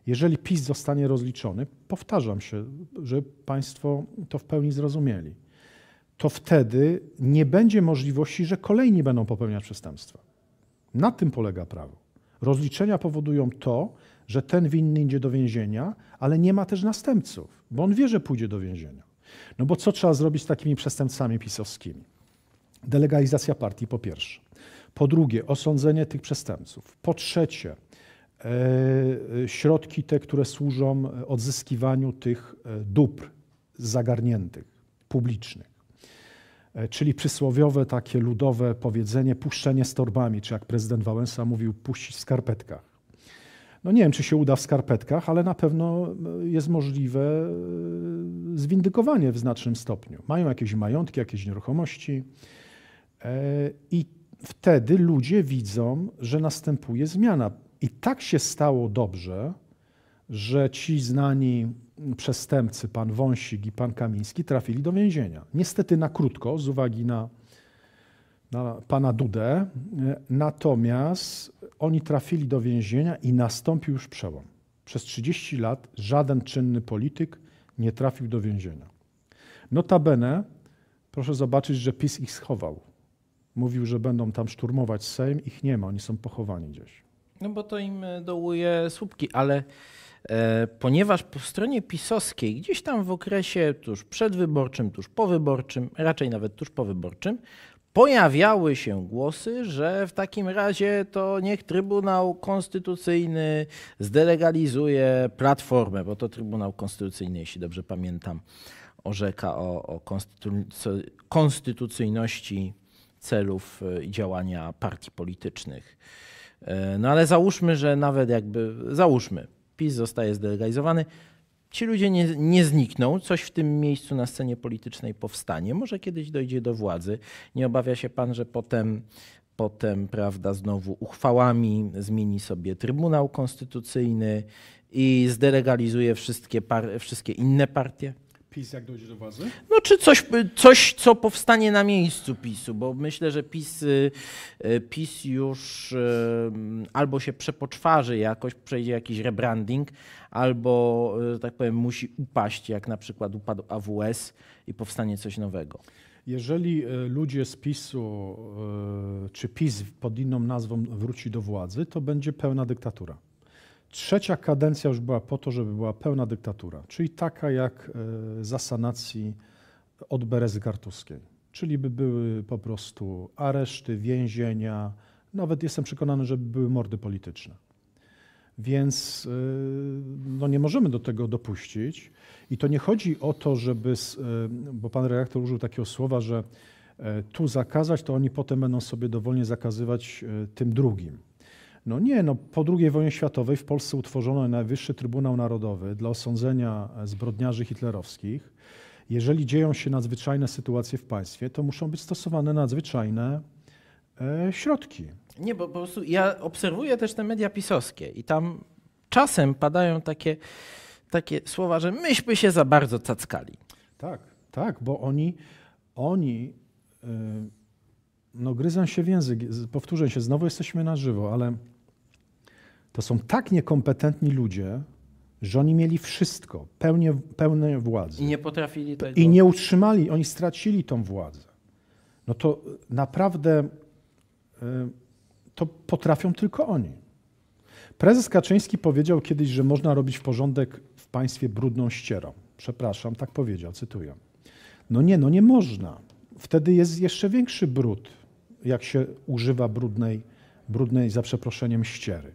Jeżeli PiS zostanie rozliczony, powtarzam się, że Państwo to w pełni zrozumieli to wtedy nie będzie możliwości, że kolejni będą popełniać przestępstwa. Na tym polega prawo. Rozliczenia powodują to, że ten winny idzie do więzienia, ale nie ma też następców, bo on wie, że pójdzie do więzienia. No bo co trzeba zrobić z takimi przestępcami pisowskimi? Delegalizacja partii po pierwsze. Po drugie, osądzenie tych przestępców. Po trzecie, e, e, środki te, które służą odzyskiwaniu tych e, dóbr zagarniętych, publicznych. E, czyli przysłowiowe takie ludowe powiedzenie puszczenie z torbami, czy jak prezydent Wałęsa mówił, puścić w skarpetkach. No nie wiem, czy się uda w skarpetkach, ale na pewno e, jest możliwe e, zwindykowanie w znacznym stopniu. Mają jakieś majątki, jakieś nieruchomości i wtedy ludzie widzą, że następuje zmiana. I tak się stało dobrze, że ci znani przestępcy, pan Wąsik i pan Kamiński, trafili do więzienia. Niestety na krótko, z uwagi na, na pana Dudę, natomiast oni trafili do więzienia i nastąpił już przełom. Przez 30 lat żaden czynny polityk nie trafił do więzienia. Notabene, proszę zobaczyć, że PiS ich schował. Mówił, że będą tam szturmować Sejm, ich nie ma, oni są pochowani gdzieś. No bo to im e, dołuje słupki, ale e, ponieważ po stronie pisowskiej, gdzieś tam w okresie tuż przedwyborczym, tuż powyborczym, raczej nawet tuż powyborczym, pojawiały się głosy, że w takim razie to niech Trybunał Konstytucyjny zdelegalizuje Platformę, bo to Trybunał Konstytucyjny, jeśli dobrze pamiętam, orzeka o, o konstytucyjności celów e, i działania partii politycznych. E, no ale załóżmy, że nawet jakby, załóżmy, PiS zostaje zdelegalizowany, ci ludzie nie, nie znikną, coś w tym miejscu na scenie politycznej powstanie, może kiedyś dojdzie do władzy. Nie obawia się pan, że potem potem, prawda, znowu uchwałami zmieni sobie Trybunał Konstytucyjny i zdelegalizuje wszystkie, wszystkie inne partie? PiS jak dojdzie do władzy? No czy coś, coś co powstanie na miejscu PiSu, bo myślę, że PiS, y, y, PiS już y, albo się przepoczwarzy jakoś, przejdzie jakiś rebranding, albo, że tak powiem, musi upaść, jak na przykład upadł AWS i powstanie coś nowego. Jeżeli ludzie z PiSu, czy PiS pod inną nazwą wróci do władzy, to będzie pełna dyktatura. Trzecia kadencja już była po to, żeby była pełna dyktatura, czyli taka jak e, za sanacji od Berezy Kartuskiej. Czyli by były po prostu areszty, więzienia, nawet jestem przekonany, że były mordy polityczne. Więc e, no nie możemy do tego dopuścić. I to nie chodzi o to, żeby, e, bo pan redaktor użył takiego słowa, że tu zakazać, to oni potem będą sobie dowolnie zakazywać tym drugim. No nie, no po II wojnie światowej w Polsce utworzono Najwyższy Trybunał Narodowy dla osądzenia zbrodniarzy hitlerowskich. Jeżeli dzieją się nadzwyczajne sytuacje w państwie, to muszą być stosowane nadzwyczajne e, środki. Nie, bo po prostu ja obserwuję też te media pisowskie i tam czasem padają takie, takie słowa, że myśmy się za bardzo cackali. Tak, tak, bo oni, oni e, no, gryzą się w język. Powtórzę się, znowu jesteśmy na żywo, ale to są tak niekompetentni ludzie, że oni mieli wszystko, pełnie, pełne władzy. I nie potrafili tego. I nie utrzymali, oni stracili tą władzę. No to e, naprawdę e, to potrafią tylko oni. Prezes Kaczyński powiedział kiedyś, że można robić porządek w państwie brudną ścierą. Przepraszam, tak powiedział, cytuję. No nie, no nie można. Wtedy jest jeszcze większy brud, jak się używa brudnej, brudnej za przeproszeniem ściery.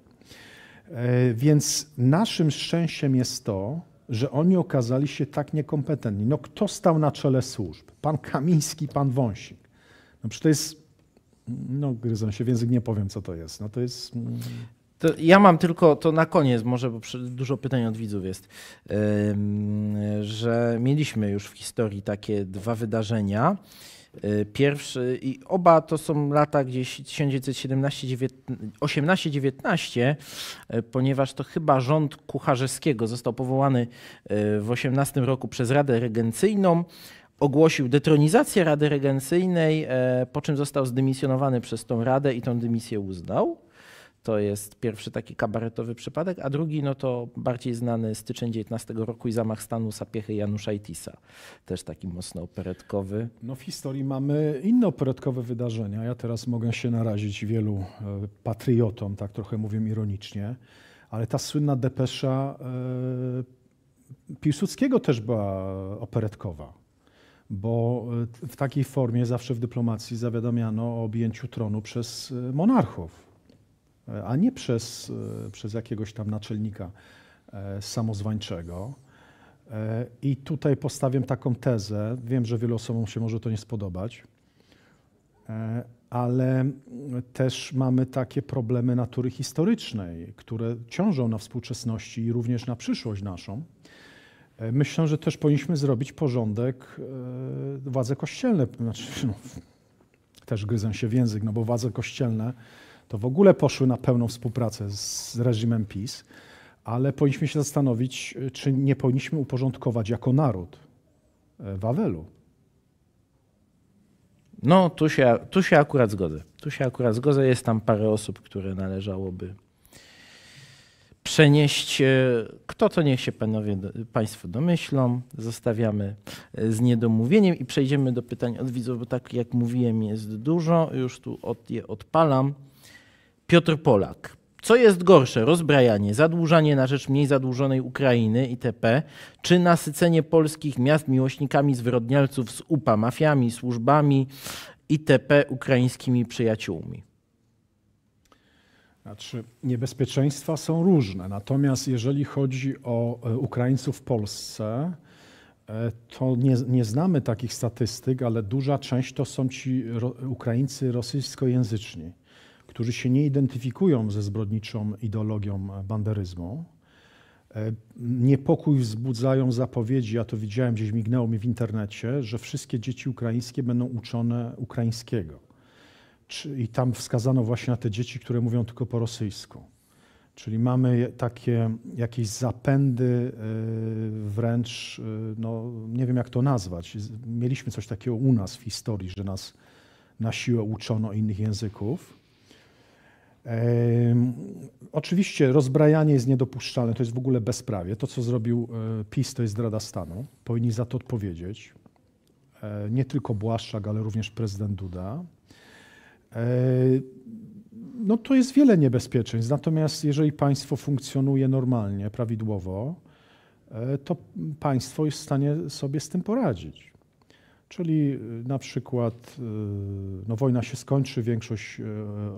E, więc naszym szczęściem jest to, że oni okazali się tak niekompetentni. No kto stał na czele służb? Pan Kamiński, pan Wąsik. No przecież to jest, no gryzą się w język, nie powiem co to jest. No to jest... Mm. To ja mam tylko to na koniec, może, bo dużo pytań od widzów jest, że mieliśmy już w historii takie dwa wydarzenia. Y, pierwszy i oba to są lata gdzieś 1918-19, y, ponieważ to chyba rząd Kucharzewskiego został powołany y, w 18 roku przez Radę Regencyjną. Ogłosił detronizację Rady Regencyjnej, po czym został zdymisjonowany przez tą Radę i tą dymisję uznał. To jest pierwszy taki kabaretowy przypadek, a drugi no to bardziej znany styczeń 19 roku i zamach stanu sapiechy Janusza Itisa. Też taki mocno operetkowy. No w historii mamy inne operetkowe wydarzenia. Ja teraz mogę się narazić wielu e, patriotom, tak trochę mówię ironicznie, ale ta słynna depesza e, Piłsudskiego też była operetkowa, bo e, w takiej formie zawsze w dyplomacji zawiadamiano o objęciu tronu przez monarchów a nie przez, e, przez jakiegoś tam naczelnika e, samozwańczego. E, I tutaj postawiam taką tezę. Wiem, że wielu osobom się może to nie spodobać, ale też mamy takie problemy natury historycznej, które ciążą na współczesności i również na przyszłość naszą. Myślę, że też powinniśmy zrobić porządek władze kościelne. Znaczy, no, też gryzę się w język, no bo władze kościelne to w ogóle poszły na pełną współpracę z reżimem PiS, ale powinniśmy się zastanowić, y, czy nie powinniśmy uporządkować jako naród y, Wawelu. No, tu się, tu się akurat zgodzę. Tu się akurat zgodzę. Jest tam parę osób, które należałoby przenieść. Y, kto to niech się panowie, państwo domyślą. Zostawiamy z niedomówieniem i przejdziemy do pytań od widzów, bo tak jak mówiłem jest dużo. Już tu od, je odpalam. Piotr Polak. Co jest gorsze, rozbrajanie, zadłużanie na rzecz mniej zadłużonej Ukrainy itp., czy nasycenie polskich miast miłośnikami zwyrodnialców z UPA, mafiami, służbami itp., ukraińskimi przyjaciółmi? Znaczy, niebezpieczeństwa są różne. Natomiast jeżeli chodzi o e, Ukraińców w Polsce, e, to nie, nie, znamy takich statystyk, ale duża część to są ci Ukraińcy rosyjskojęzyczni którzy się nie identyfikują ze zbrodniczą ideologią banderyzmu. E, niepokój wzbudzają zapowiedzi, ja to widziałem gdzieś, mignęło mi w internecie, że wszystkie dzieci ukraińskie będą uczone ukraińskiego. I tam wskazano właśnie na te dzieci, które mówią tylko po rosyjsku. Czyli mamy takie jakieś zapędy, e, wręcz, e, no, nie wiem jak to nazwać. Mieliśmy coś takiego u nas w historii, że nas na siłę uczono innych języków. Oczywiście rozbrajanie jest niedopuszczalne, to jest w ogóle bezprawie. To, co zrobił e, PiS, to jest zdrada stanu. Powinni za to odpowiedzieć. E, nie tylko Błaszczak, ale również prezydent Duda. E, no to jest wiele niebezpieczeństw. Natomiast jeżeli państwo funkcjonuje normalnie, prawidłowo, to państwo jest w stanie sobie z tym poradzić. Czyli y, na przykład y, no, wojna się skończy, większość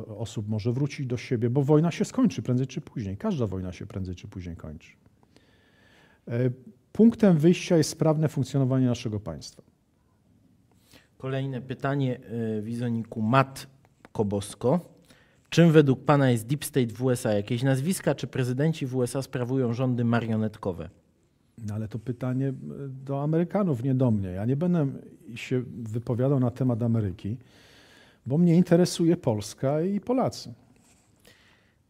y, osób może wrócić do siebie, bo wojna się skończy prędzej czy później. Każda wojna się prędzej czy później kończy. E, punktem wyjścia jest sprawne funkcjonowanie naszego państwa. Kolejne pytanie wizoniku Mat Kobosko. Czym według Pana jest Deep State w USA? Jakieś nazwiska czy prezydenci w USA sprawują rządy marionetkowe? No ale to pytanie e, do Amerykanów, nie do mnie. Ja nie będę się wypowiadał na temat Ameryki, bo mnie interesuje Polska i Polacy.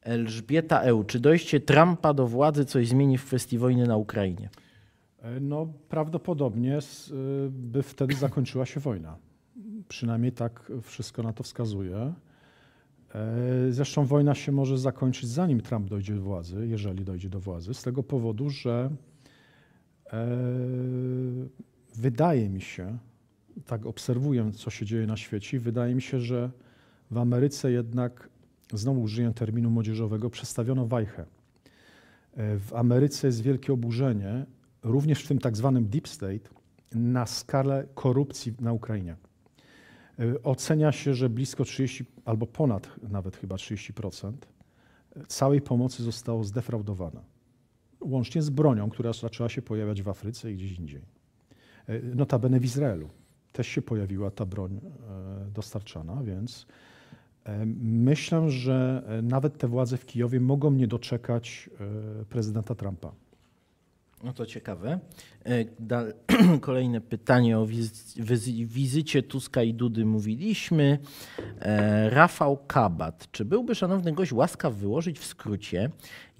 Elżbieta Eł, czy dojście Trumpa do władzy coś zmieni w kwestii wojny na Ukrainie? E, no prawdopodobnie e, by wtedy zakończyła się wojna. Przynajmniej tak wszystko na to wskazuje. Zresztą wojna się może zakończyć zanim Trump dojdzie do władzy, jeżeli dojdzie do władzy, z tego powodu, że E, wydaje mi się, tak obserwuję, co się dzieje na świecie, wydaje mi się, że w Ameryce jednak, znowu użyję terminu młodzieżowego, przestawiono wajchę. E, w Ameryce jest wielkie oburzenie, również w tym tak zwanym deep state, na skalę korupcji na Ukrainie. E, ocenia się, że blisko 30 albo ponad nawet chyba 30% całej pomocy zostało zdefraudowane łącznie z bronią, która zaczęła się pojawiać w Afryce i gdzieś indziej. E, notabene w Izraelu też się pojawiła ta broń e, dostarczana, więc e, myślę, że nawet te władze w Kijowie mogą nie doczekać prezydenta Trumpa. No to ciekawe. E, kolejne pytanie o wizycie Tuska i Dudy mówiliśmy. E, Rafał Kabat. Czy byłby szanowny gość łaskaw wyłożyć w skrócie,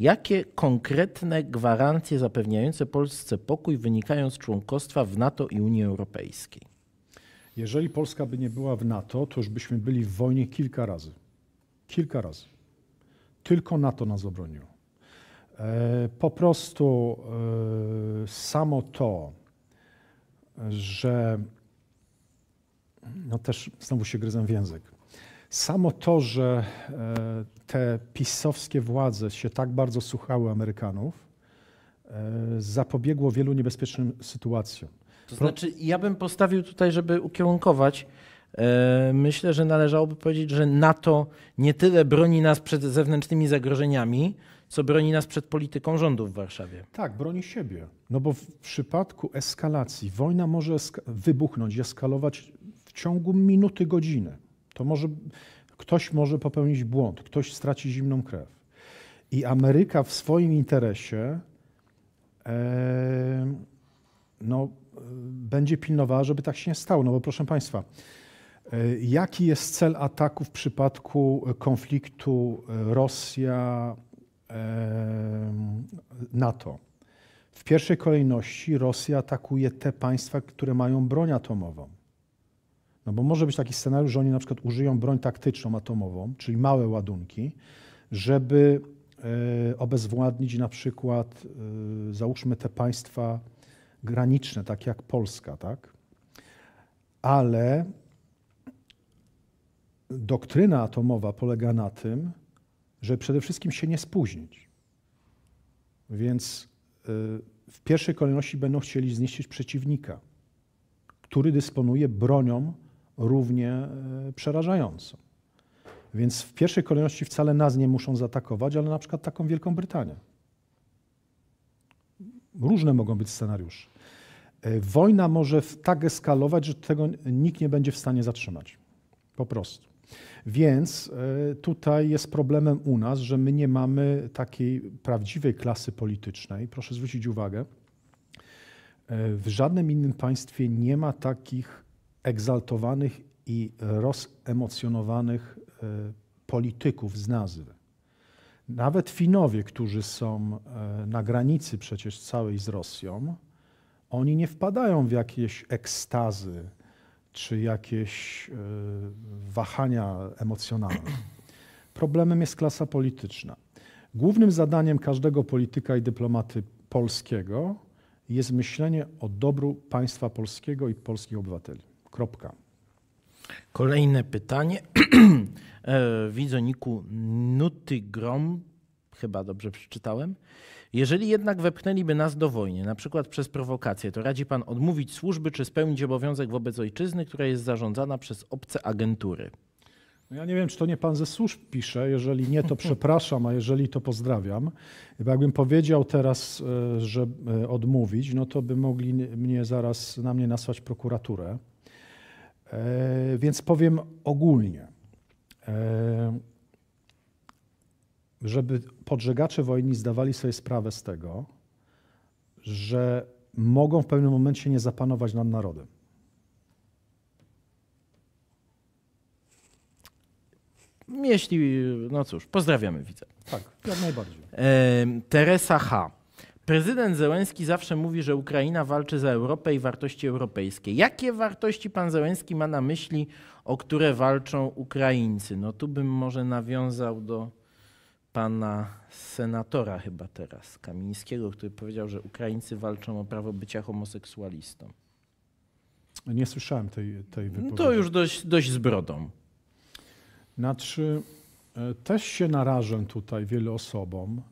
jakie konkretne gwarancje zapewniające Polsce pokój wynikają z członkostwa w NATO i Unii Europejskiej? Jeżeli Polska by nie była w NATO, to już byśmy byli w wojnie kilka razy. Kilka razy. Tylko NATO nas obroniło. E, po prostu e, samo to, że no też znowu się gryzę w język. Samo to, że e, te pisowskie władze się tak bardzo słuchały Amerykanów, zapobiegło wielu niebezpiecznym sytuacjom. To znaczy, ja bym postawił tutaj, żeby ukierunkować. Myślę, że należałoby powiedzieć, że NATO nie tyle broni nas przed zewnętrznymi zagrożeniami, co broni nas przed polityką rządu w Warszawie. Tak, broni siebie. No bo w przypadku eskalacji wojna może eska wybuchnąć, eskalować w ciągu minuty, godziny. To może ktoś może popełnić błąd, ktoś straci zimną krew. I Ameryka w swoim interesie e, no, e, będzie pilnowała, żeby tak się nie stało. No bo proszę Państwa, e, Jaki jest cel ataku w przypadku konfliktu e, Rosja, NATO. W pierwszej kolejności Rosja atakuje te państwa, które mają broń atomową. No bo może być taki scenariusz, że oni na przykład użyją broń taktyczną atomową, czyli małe ładunki, żeby e, obezwładnić na przykład, e, załóżmy, te państwa graniczne, tak jak Polska, tak? Ale doktryna atomowa polega na tym, że przede wszystkim się nie spóźnić. Więc y, w pierwszej kolejności będą chcieli zniszczyć przeciwnika, który dysponuje bronią równie y, przerażającą. Więc w pierwszej kolejności wcale nas nie muszą zaatakować, ale na przykład taką Wielką Brytanię. Różne mogą być scenariusze. Y, wojna może tak eskalować, że tego nikt nie będzie w stanie zatrzymać. Po prostu. Więc e, tutaj jest problemem u nas, że my nie mamy takiej prawdziwej klasy politycznej. Proszę zwrócić uwagę, e, w żadnym innym państwie nie ma takich egzaltowanych i rozemocjonowanych e, polityków z nazwy. Nawet Finowie, którzy są na granicy przecież całej z Rosją, oni nie wpadają w jakieś ekstazy czy jakieś e, wahania emocjonalne. Problemem jest klasa polityczna. Głównym zadaniem każdego polityka i dyplomaty polskiego jest myślenie o dobru państwa polskiego i polskich obywateli. Kropka. Kolejne pytanie. E, Widzoniku Nutygrom, chyba dobrze przeczytałem. Jeżeli jednak wepchnęliby nas do wojny, na przykład przez prowokację, to radzi pan odmówić służby czy spełnić obowiązek wobec ojczyzny, która jest zarządzana przez obce agentury? No ja nie wiem, czy to nie pan ze służb pisze. Jeżeli nie, to przepraszam, a jeżeli to pozdrawiam. Bo jakbym powiedział teraz, e, że e, odmówić, no to by mogli mnie zaraz na mnie nasłać prokuraturę. E, więc powiem ogólnie żeby podżegacze wojny zdawali sobie sprawę z tego, że mogą w pewnym momencie nie zapanować nad narodem. Jeśli, no cóż, pozdrawiamy widzę. Tak, jak najbardziej. E, Teresa H. Prezydent Zełenski zawsze mówi, że Ukraina walczy za Europę i wartości europejskie. Jakie wartości pan Zełenski ma na myśli, o które walczą Ukraińcy? No tu bym może nawiązał do pana senatora chyba teraz, Kamińskiego, który powiedział, że Ukraińcy walczą o prawo bycia homoseksualistą. Nie słyszałem tej, tej no wypowiedzi. To już dość, dość zbrodą. Znaczy, e, też się narażę tutaj wielu osobom,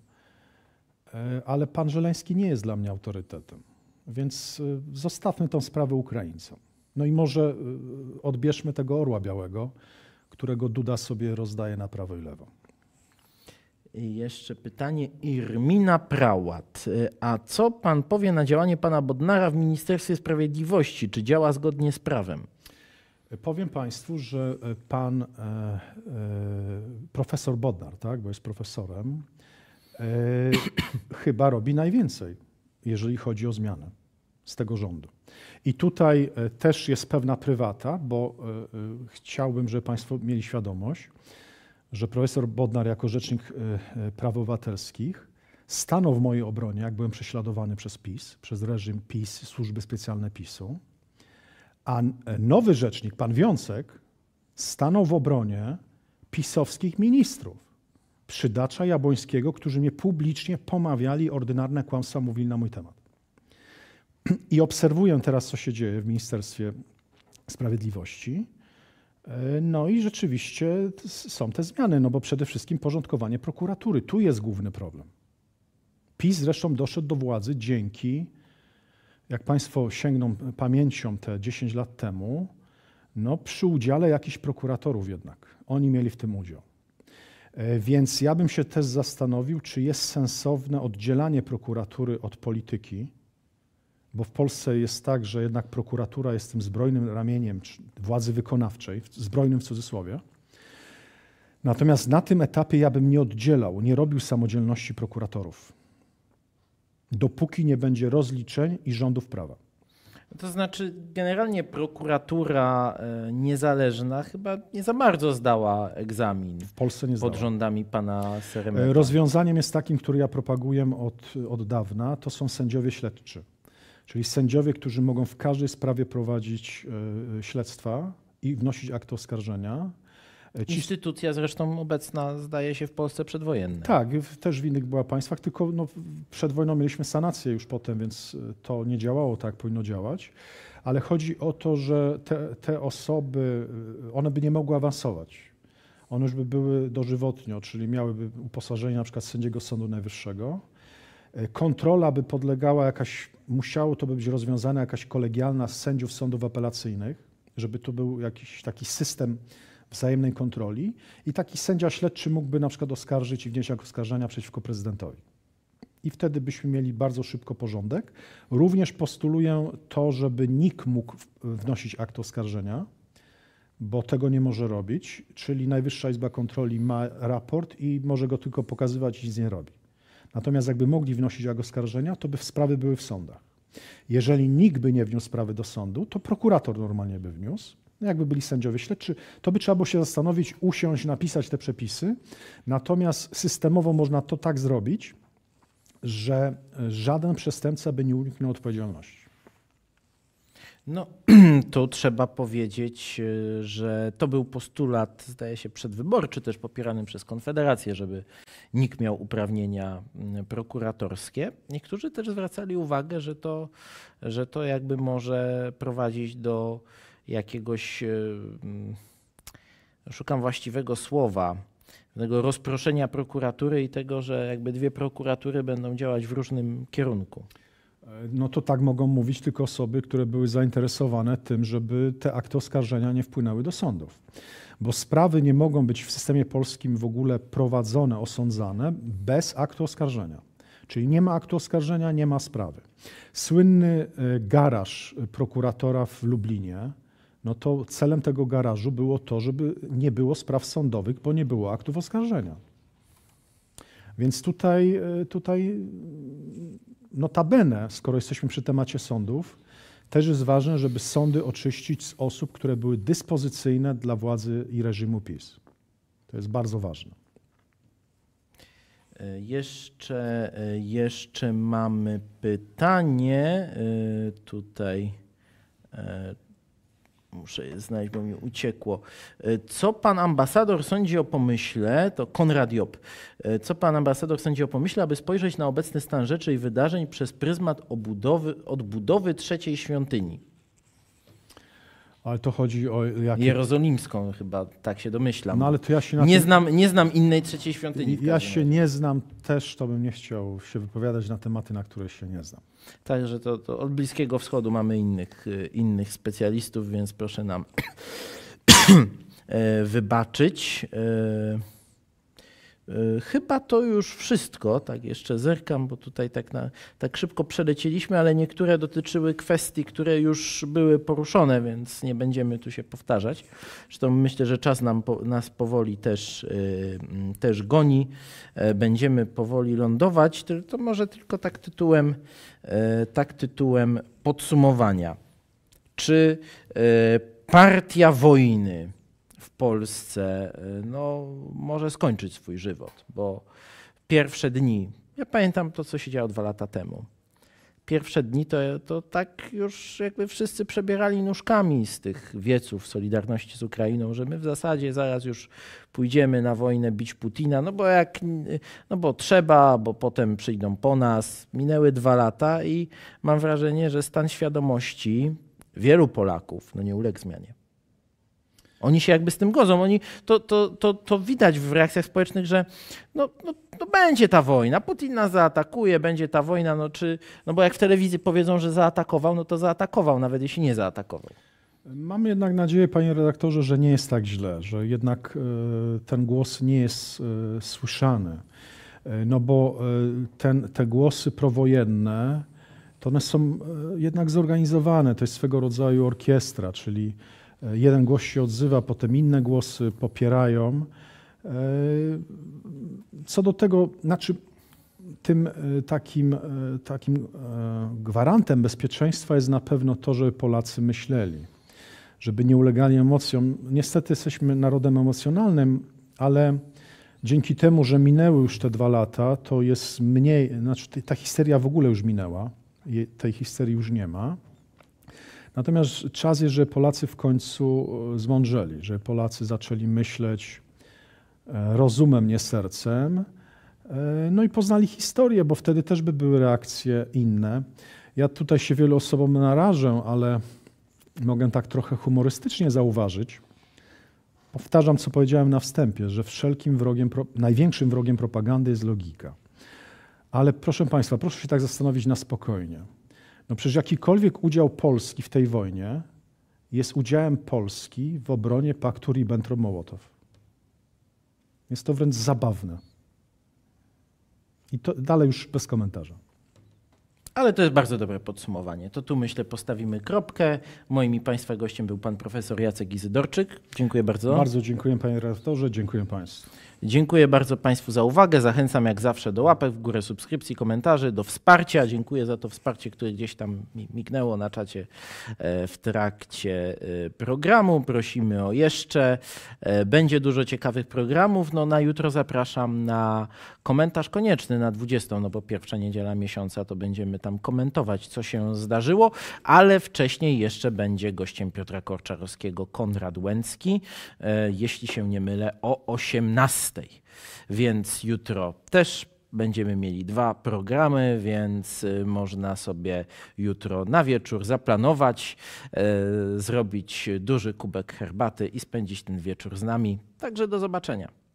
e, ale pan Żeleński nie jest dla mnie autorytetem. Więc e, zostawmy tą sprawę Ukraińcom. No i może odbierzmy tego orła białego, którego Duda sobie rozdaje na prawo i lewo. Jeszcze pytanie Irmina Prałat. Y, a co pan powie na działanie pana Bodnara w Ministerstwie Sprawiedliwości? Czy działa zgodnie z prawem? Powiem Państwu, że e, pan e, e, profesor Bodnar, tak, bo jest profesorem, e, chyba robi najwięcej, jeżeli chodzi o zmianę z tego rządu. I tutaj e, też jest pewna prywata, bo e, chciałbym, żeby Państwo mieli świadomość, że profesor Bodnar jako rzecznik e, e, praw obywatelskich stanął w mojej obronie, jak byłem prześladowany przez PiS, przez reżim PiS, służby specjalne PiSu, a e, nowy rzecznik, pan Wiącek, stanął w obronie pisowskich ministrów, przydacza Jabłońskiego, którzy mnie publicznie pomawiali, ordynarne kłamstwa mówili na mój temat. I obserwuję teraz, co się dzieje w Ministerstwie Sprawiedliwości E, no i rzeczywiście są te zmiany, no bo przede wszystkim porządkowanie prokuratury. Tu jest główny problem. PiS zresztą doszedł do władzy dzięki, jak Państwo sięgną pamięcią te 10 lat temu, no przy udziale jakichś prokuratorów jednak. Oni mieli w tym udział. E, więc ja bym się też zastanowił, czy jest sensowne oddzielanie prokuratury od polityki bo w Polsce jest tak, że jednak prokuratura jest tym zbrojnym ramieniem władzy wykonawczej, zbrojnym w cudzysłowie. Natomiast na tym etapie ja bym nie oddzielał, nie robił samodzielności prokuratorów, dopóki nie będzie rozliczeń i rządów prawa. To znaczy, generalnie prokuratura e, niezależna chyba nie za bardzo zdała egzamin w Polsce nie zdała. pod rządami pana Seremeta. E, rozwiązaniem jest takim, który ja propaguję od, od dawna, to są sędziowie śledczy czyli sędziowie, którzy mogą w każdej sprawie prowadzić e, e, śledztwa i wnosić akt oskarżenia. E, ci... Instytucja zresztą obecna zdaje się w Polsce przedwojenna. Tak, też w innych była państwach, tylko no, przed wojną mieliśmy sanację już potem, więc to nie działało tak, powinno działać. Ale chodzi o to, że te, te osoby, one by nie mogły awansować one już by były dożywotnio, czyli miałyby uposażenie na przykład sędziego Sądu Najwyższego, E, kontrola by podlegała jakaś, musiało to być rozwiązane jakaś kolegialna z sędziów sądów apelacyjnych, żeby tu był jakiś taki system wzajemnej kontroli i taki sędzia śledczy mógłby na przykład oskarżyć i wnieść oskarżenia przeciwko prezydentowi. I wtedy byśmy mieli bardzo szybko porządek. Również postuluję to, żeby nikt mógł wnosić akt oskarżenia, bo tego nie może robić, czyli Najwyższa Izba Kontroli ma raport i może go tylko pokazywać i nic nie robi. Natomiast jakby mogli wnosić jak oskarżenia, to by sprawy były w sądach. Jeżeli nikt by nie wniósł sprawy do sądu, to prokurator normalnie by wniósł. jakby byli sędziowie śledczy, to by trzeba było się zastanowić, usiąść, napisać te przepisy. Natomiast systemowo można to tak zrobić, że e, żaden przestępca by nie uniknął odpowiedzialności. No, tu trzeba powiedzieć, e, że to był postulat, zdaje się, przedwyborczy, też popierany przez Konfederację, żeby NIK miał uprawnienia mm, prokuratorskie. Niektórzy też zwracali uwagę, że to, że to jakby może prowadzić do jakiegoś, e, mm, szukam właściwego słowa, pewnego rozproszenia prokuratury i tego, że jakby dwie prokuratury będą działać w różnym kierunku. E, no to tak mogą mówić tylko osoby, które były zainteresowane tym, żeby te akty oskarżenia nie wpłynęły do sądów bo sprawy nie mogą być w systemie polskim w ogóle prowadzone, osądzane bez aktu oskarżenia. Czyli nie ma aktu oskarżenia, nie ma sprawy. Słynny e, garaż prokuratora w Lublinie, no to celem tego garażu było to, żeby nie było spraw sądowych, bo nie było aktów oskarżenia. Więc tutaj, e, tutaj mm, notabene, skoro jesteśmy przy temacie sądów, też jest ważne, żeby sądy oczyścić z osób, które były dyspozycyjne dla władzy i reżimu PiS. To jest bardzo ważne. E, jeszcze, e, jeszcze mamy pytanie e, tutaj muszę je znaleźć, bo mi uciekło. E, co pan ambasador sądzi o pomyśle, to Konrad Job, e, co pan ambasador sądzi o pomyśle, aby spojrzeć na obecny stan rzeczy i wydarzeń przez pryzmat obudowy, odbudowy trzeciej świątyni? Ale to chodzi o jakie... Jerozolimską chyba, tak się domyślam. No ale to ja się nie, znam, nie znam innej trzeciej świątyni. Ja się razie. nie znam też, to bym nie chciał się wypowiadać na tematy, na które się nie znam. Także to, to od Bliskiego Wschodu mamy innych, y, innych specjalistów, więc proszę nam e, wybaczyć. E, Y, chyba to już wszystko, tak jeszcze zerkam, bo tutaj tak, na, tak szybko przelecieliśmy, ale niektóre dotyczyły kwestii, które już były poruszone, więc nie będziemy tu się powtarzać. Zresztą myślę, że czas nam, nas powoli też, y, mm, też goni. E, będziemy powoli lądować, to może tylko tak tytułem, e, tak tytułem podsumowania. Czy e, partia wojny Polsce y, no, może skończyć swój żywot, bo pierwsze dni, ja pamiętam to, co się działo dwa lata temu. Pierwsze dni to, to tak już jakby wszyscy przebierali nóżkami z tych wieców Solidarności z Ukrainą, że my w zasadzie zaraz już pójdziemy na wojnę bić Putina, no bo jak, no bo trzeba, bo potem przyjdą po nas. Minęły dwa lata i mam wrażenie, że stan świadomości wielu Polaków, no nie uległ zmianie. Oni się jakby z tym godzą. Oni, to, to, to, to widać w reakcjach społecznych, że no, no, no będzie ta wojna, Putin nas zaatakuje, będzie ta wojna, no, czy, no bo jak w telewizji powiedzą, że zaatakował, no to zaatakował, nawet jeśli nie zaatakował. Mam jednak nadzieję, panie redaktorze, że nie jest tak źle, że jednak e, ten głos nie jest e, słyszany. E, no bo ten, te głosy prowojenne, to one są jednak zorganizowane, to jest swego rodzaju orkiestra, czyli E, jeden głos się odzywa, potem inne głosy popierają. E, co do tego, znaczy tym e, takim, takim gwarantem bezpieczeństwa jest na pewno to, żeby Polacy myśleli, żeby nie ulegali emocjom. Niestety jesteśmy narodem emocjonalnym, ale dzięki temu, że minęły już te dwa lata, to jest mniej, znaczy ta histeria w ogóle już minęła, tej histerii już nie ma. Natomiast czas jest, że Polacy w końcu e, zmądrzeli, że Polacy zaczęli myśleć e, rozumem, nie sercem. E, no i poznali historię, bo wtedy też by były reakcje inne. Ja tutaj się wielu osobom narażę, ale mogę tak trochę humorystycznie zauważyć. Powtarzam, co powiedziałem na wstępie, że wszelkim wrogiem, największym wrogiem propagandy jest logika. Ale proszę Państwa, proszę się tak zastanowić na spokojnie. No przecież jakikolwiek udział Polski w tej wojnie jest udziałem Polski w obronie paktu Ribbentrop-Mołotow. Jest to wręcz zabawne. I to dalej już bez komentarza. Ale to jest bardzo dobre podsumowanie. To tu myślę postawimy kropkę. Moim i Państwa gościem był pan profesor Jacek Izydorczyk. Dziękuję bardzo. Bardzo dziękuję panie redaktorze, dziękuję państwu. Dziękuję bardzo Państwu za uwagę. Zachęcam jak zawsze do łapek w górę, subskrypcji, komentarzy, do wsparcia. Dziękuję za to wsparcie, które gdzieś tam mignęło na czacie e, w trakcie e, programu. Prosimy o jeszcze. E, będzie dużo ciekawych programów. No, na jutro zapraszam na komentarz konieczny na 20, no bo pierwsza niedziela miesiąca to będziemy tam komentować, co się zdarzyło, ale wcześniej jeszcze będzie gościem Piotra Korczarowskiego Konrad Łęcki, e, jeśli się nie mylę, o 18. Więc jutro też będziemy mieli dwa programy, więc y, można sobie jutro na wieczór zaplanować, e, zrobić duży kubek herbaty i spędzić ten wieczór z nami. Także do zobaczenia.